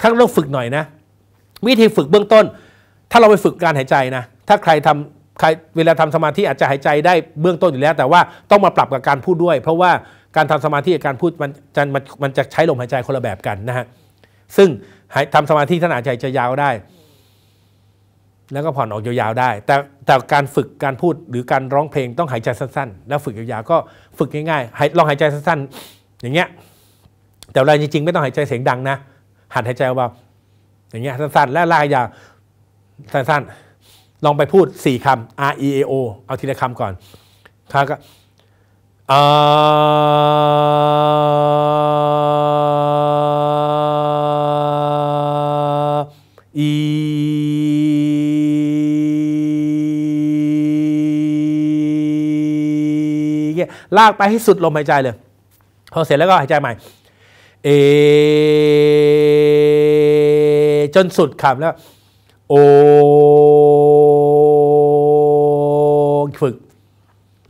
ท่านต้องฝึกหน่อยนะวิธีฝึกเบื้องต้น ถ้าเราไปฝึกการหายใจนะ ถ้าใครทำเวลาทำสมาธิอาจจะหายใจได้ เบื้องต้นอยู่แล้ว แต่ว่าต้องมาปรับกับการพูดด้วย เพราะว่าการทำสมาธิกับการพูดมันจะมันจะใช้ลมหายใจคนละแบบกันนะฮะซึ่งทำสมาธิท่านอาจจะจะยาวได้ แล้วก็ผ่อนออกยาวๆได้ แต่แต่การฝึกการพูดหรือการร้องเพลงต้องหายใจสั้นๆ แล้วฝึกยาวๆก็ฝึกง่ายๆลองหายใจสั้นๆอย่างเงี้ย แต่เราจริงๆ ไม่ต้องหายใจเสียงดังนะ หัดหายใจเบาอย่างเงี้ยสั้นๆและลายยาวสั้นๆลองไปพูด 4คำ R E A O เอาทีละคำก่อนครับก็อเอีลากไปให้สุดลมหายใจเลย พอเสร็จแล้วก็หายใจใหม่ เอ จนสุดคำแล้วโอ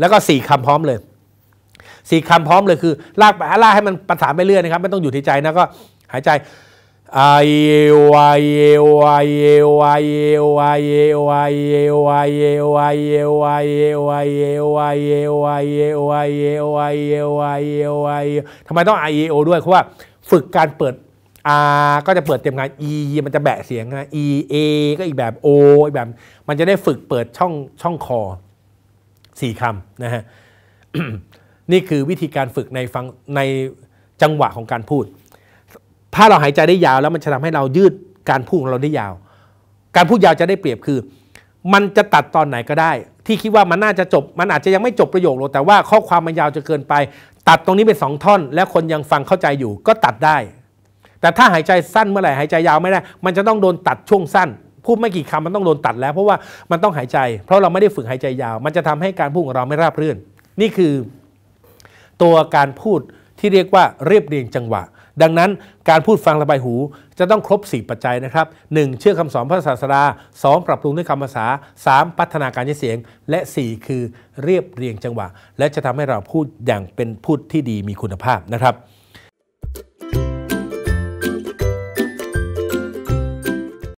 แล้วก็สี่คำพร้อมเลยสี่คำพร้อมเลยคือ ลากไปลากให้มันประสานไปเรื่อยนะครับไม่ต้องอยู่ที่ใจนะก็หายใจไอวไอเอวไอเอวไอเอวไอเอวไอเอวไอเอวไอเอวไอเอวไอเอวไอเอวไอเอวไอเอวไอเอวไอเอวออทำไมต้องไอเอโอด้วย เพราะว่าฝึกการเปิดอาก็จะเปิดเต็มงาน E มันจะแบะเสียงนะ E อก็อีกแบบ O อีกแบบ มันจะได้ฝึกเปิดช่องช่องคอสี่คำนะฮะนี่คือวิธีการฝึกในฟังในจังหวะของการพูด ถ้าเราหายใจได้ยาวแล้วมันจะทำให้เรายืดการพูดของเราได้ยาว การพูดยาวจะได้เปรียบคือ มันจะตัดตอนไหนก็ได้ ที่คิดว่ามันน่าจะจบ มันอาจจะยังไม่จบประโยคหรอกแต่ว่าข้อความมันยาวจะเกินไป ตัดตรงนี้เป็นสองท่อน แล้วคนยังฟังเข้าใจอยู่ก็ตัดได้ แต่ถ้าหายใจสั้นเมื่อไหร่หายใจยาวไม่ได้ มันจะต้องโดนตัดช่วงสั้นพูดไม่กี่คำมันต้องโดนตัดแล้วเพราะว่ามันต้องหายใจ เพราะเราไม่ได้ฝึกหายใจยาว มันจะทำให้การพูดของเราไม่ราบรื่นนี่คือตัวการพูดที่เรียกว่าเรียบเรียงจังหวะ ดังนั้นการพูดฟังระบายหูจะต้องครบ 4 ปัจจัยนะครับ 1. เชื่อคำสอนพระศาสดา 2. ปรับปรุงด้วยคำภาษา 3. พัฒนาการใช้เสียง และ 4 คือเรียบเรียงจังหวะ และจะทำให้เราพูดอย่างเป็นพูดที่ดีมีคุณภาพนะครับ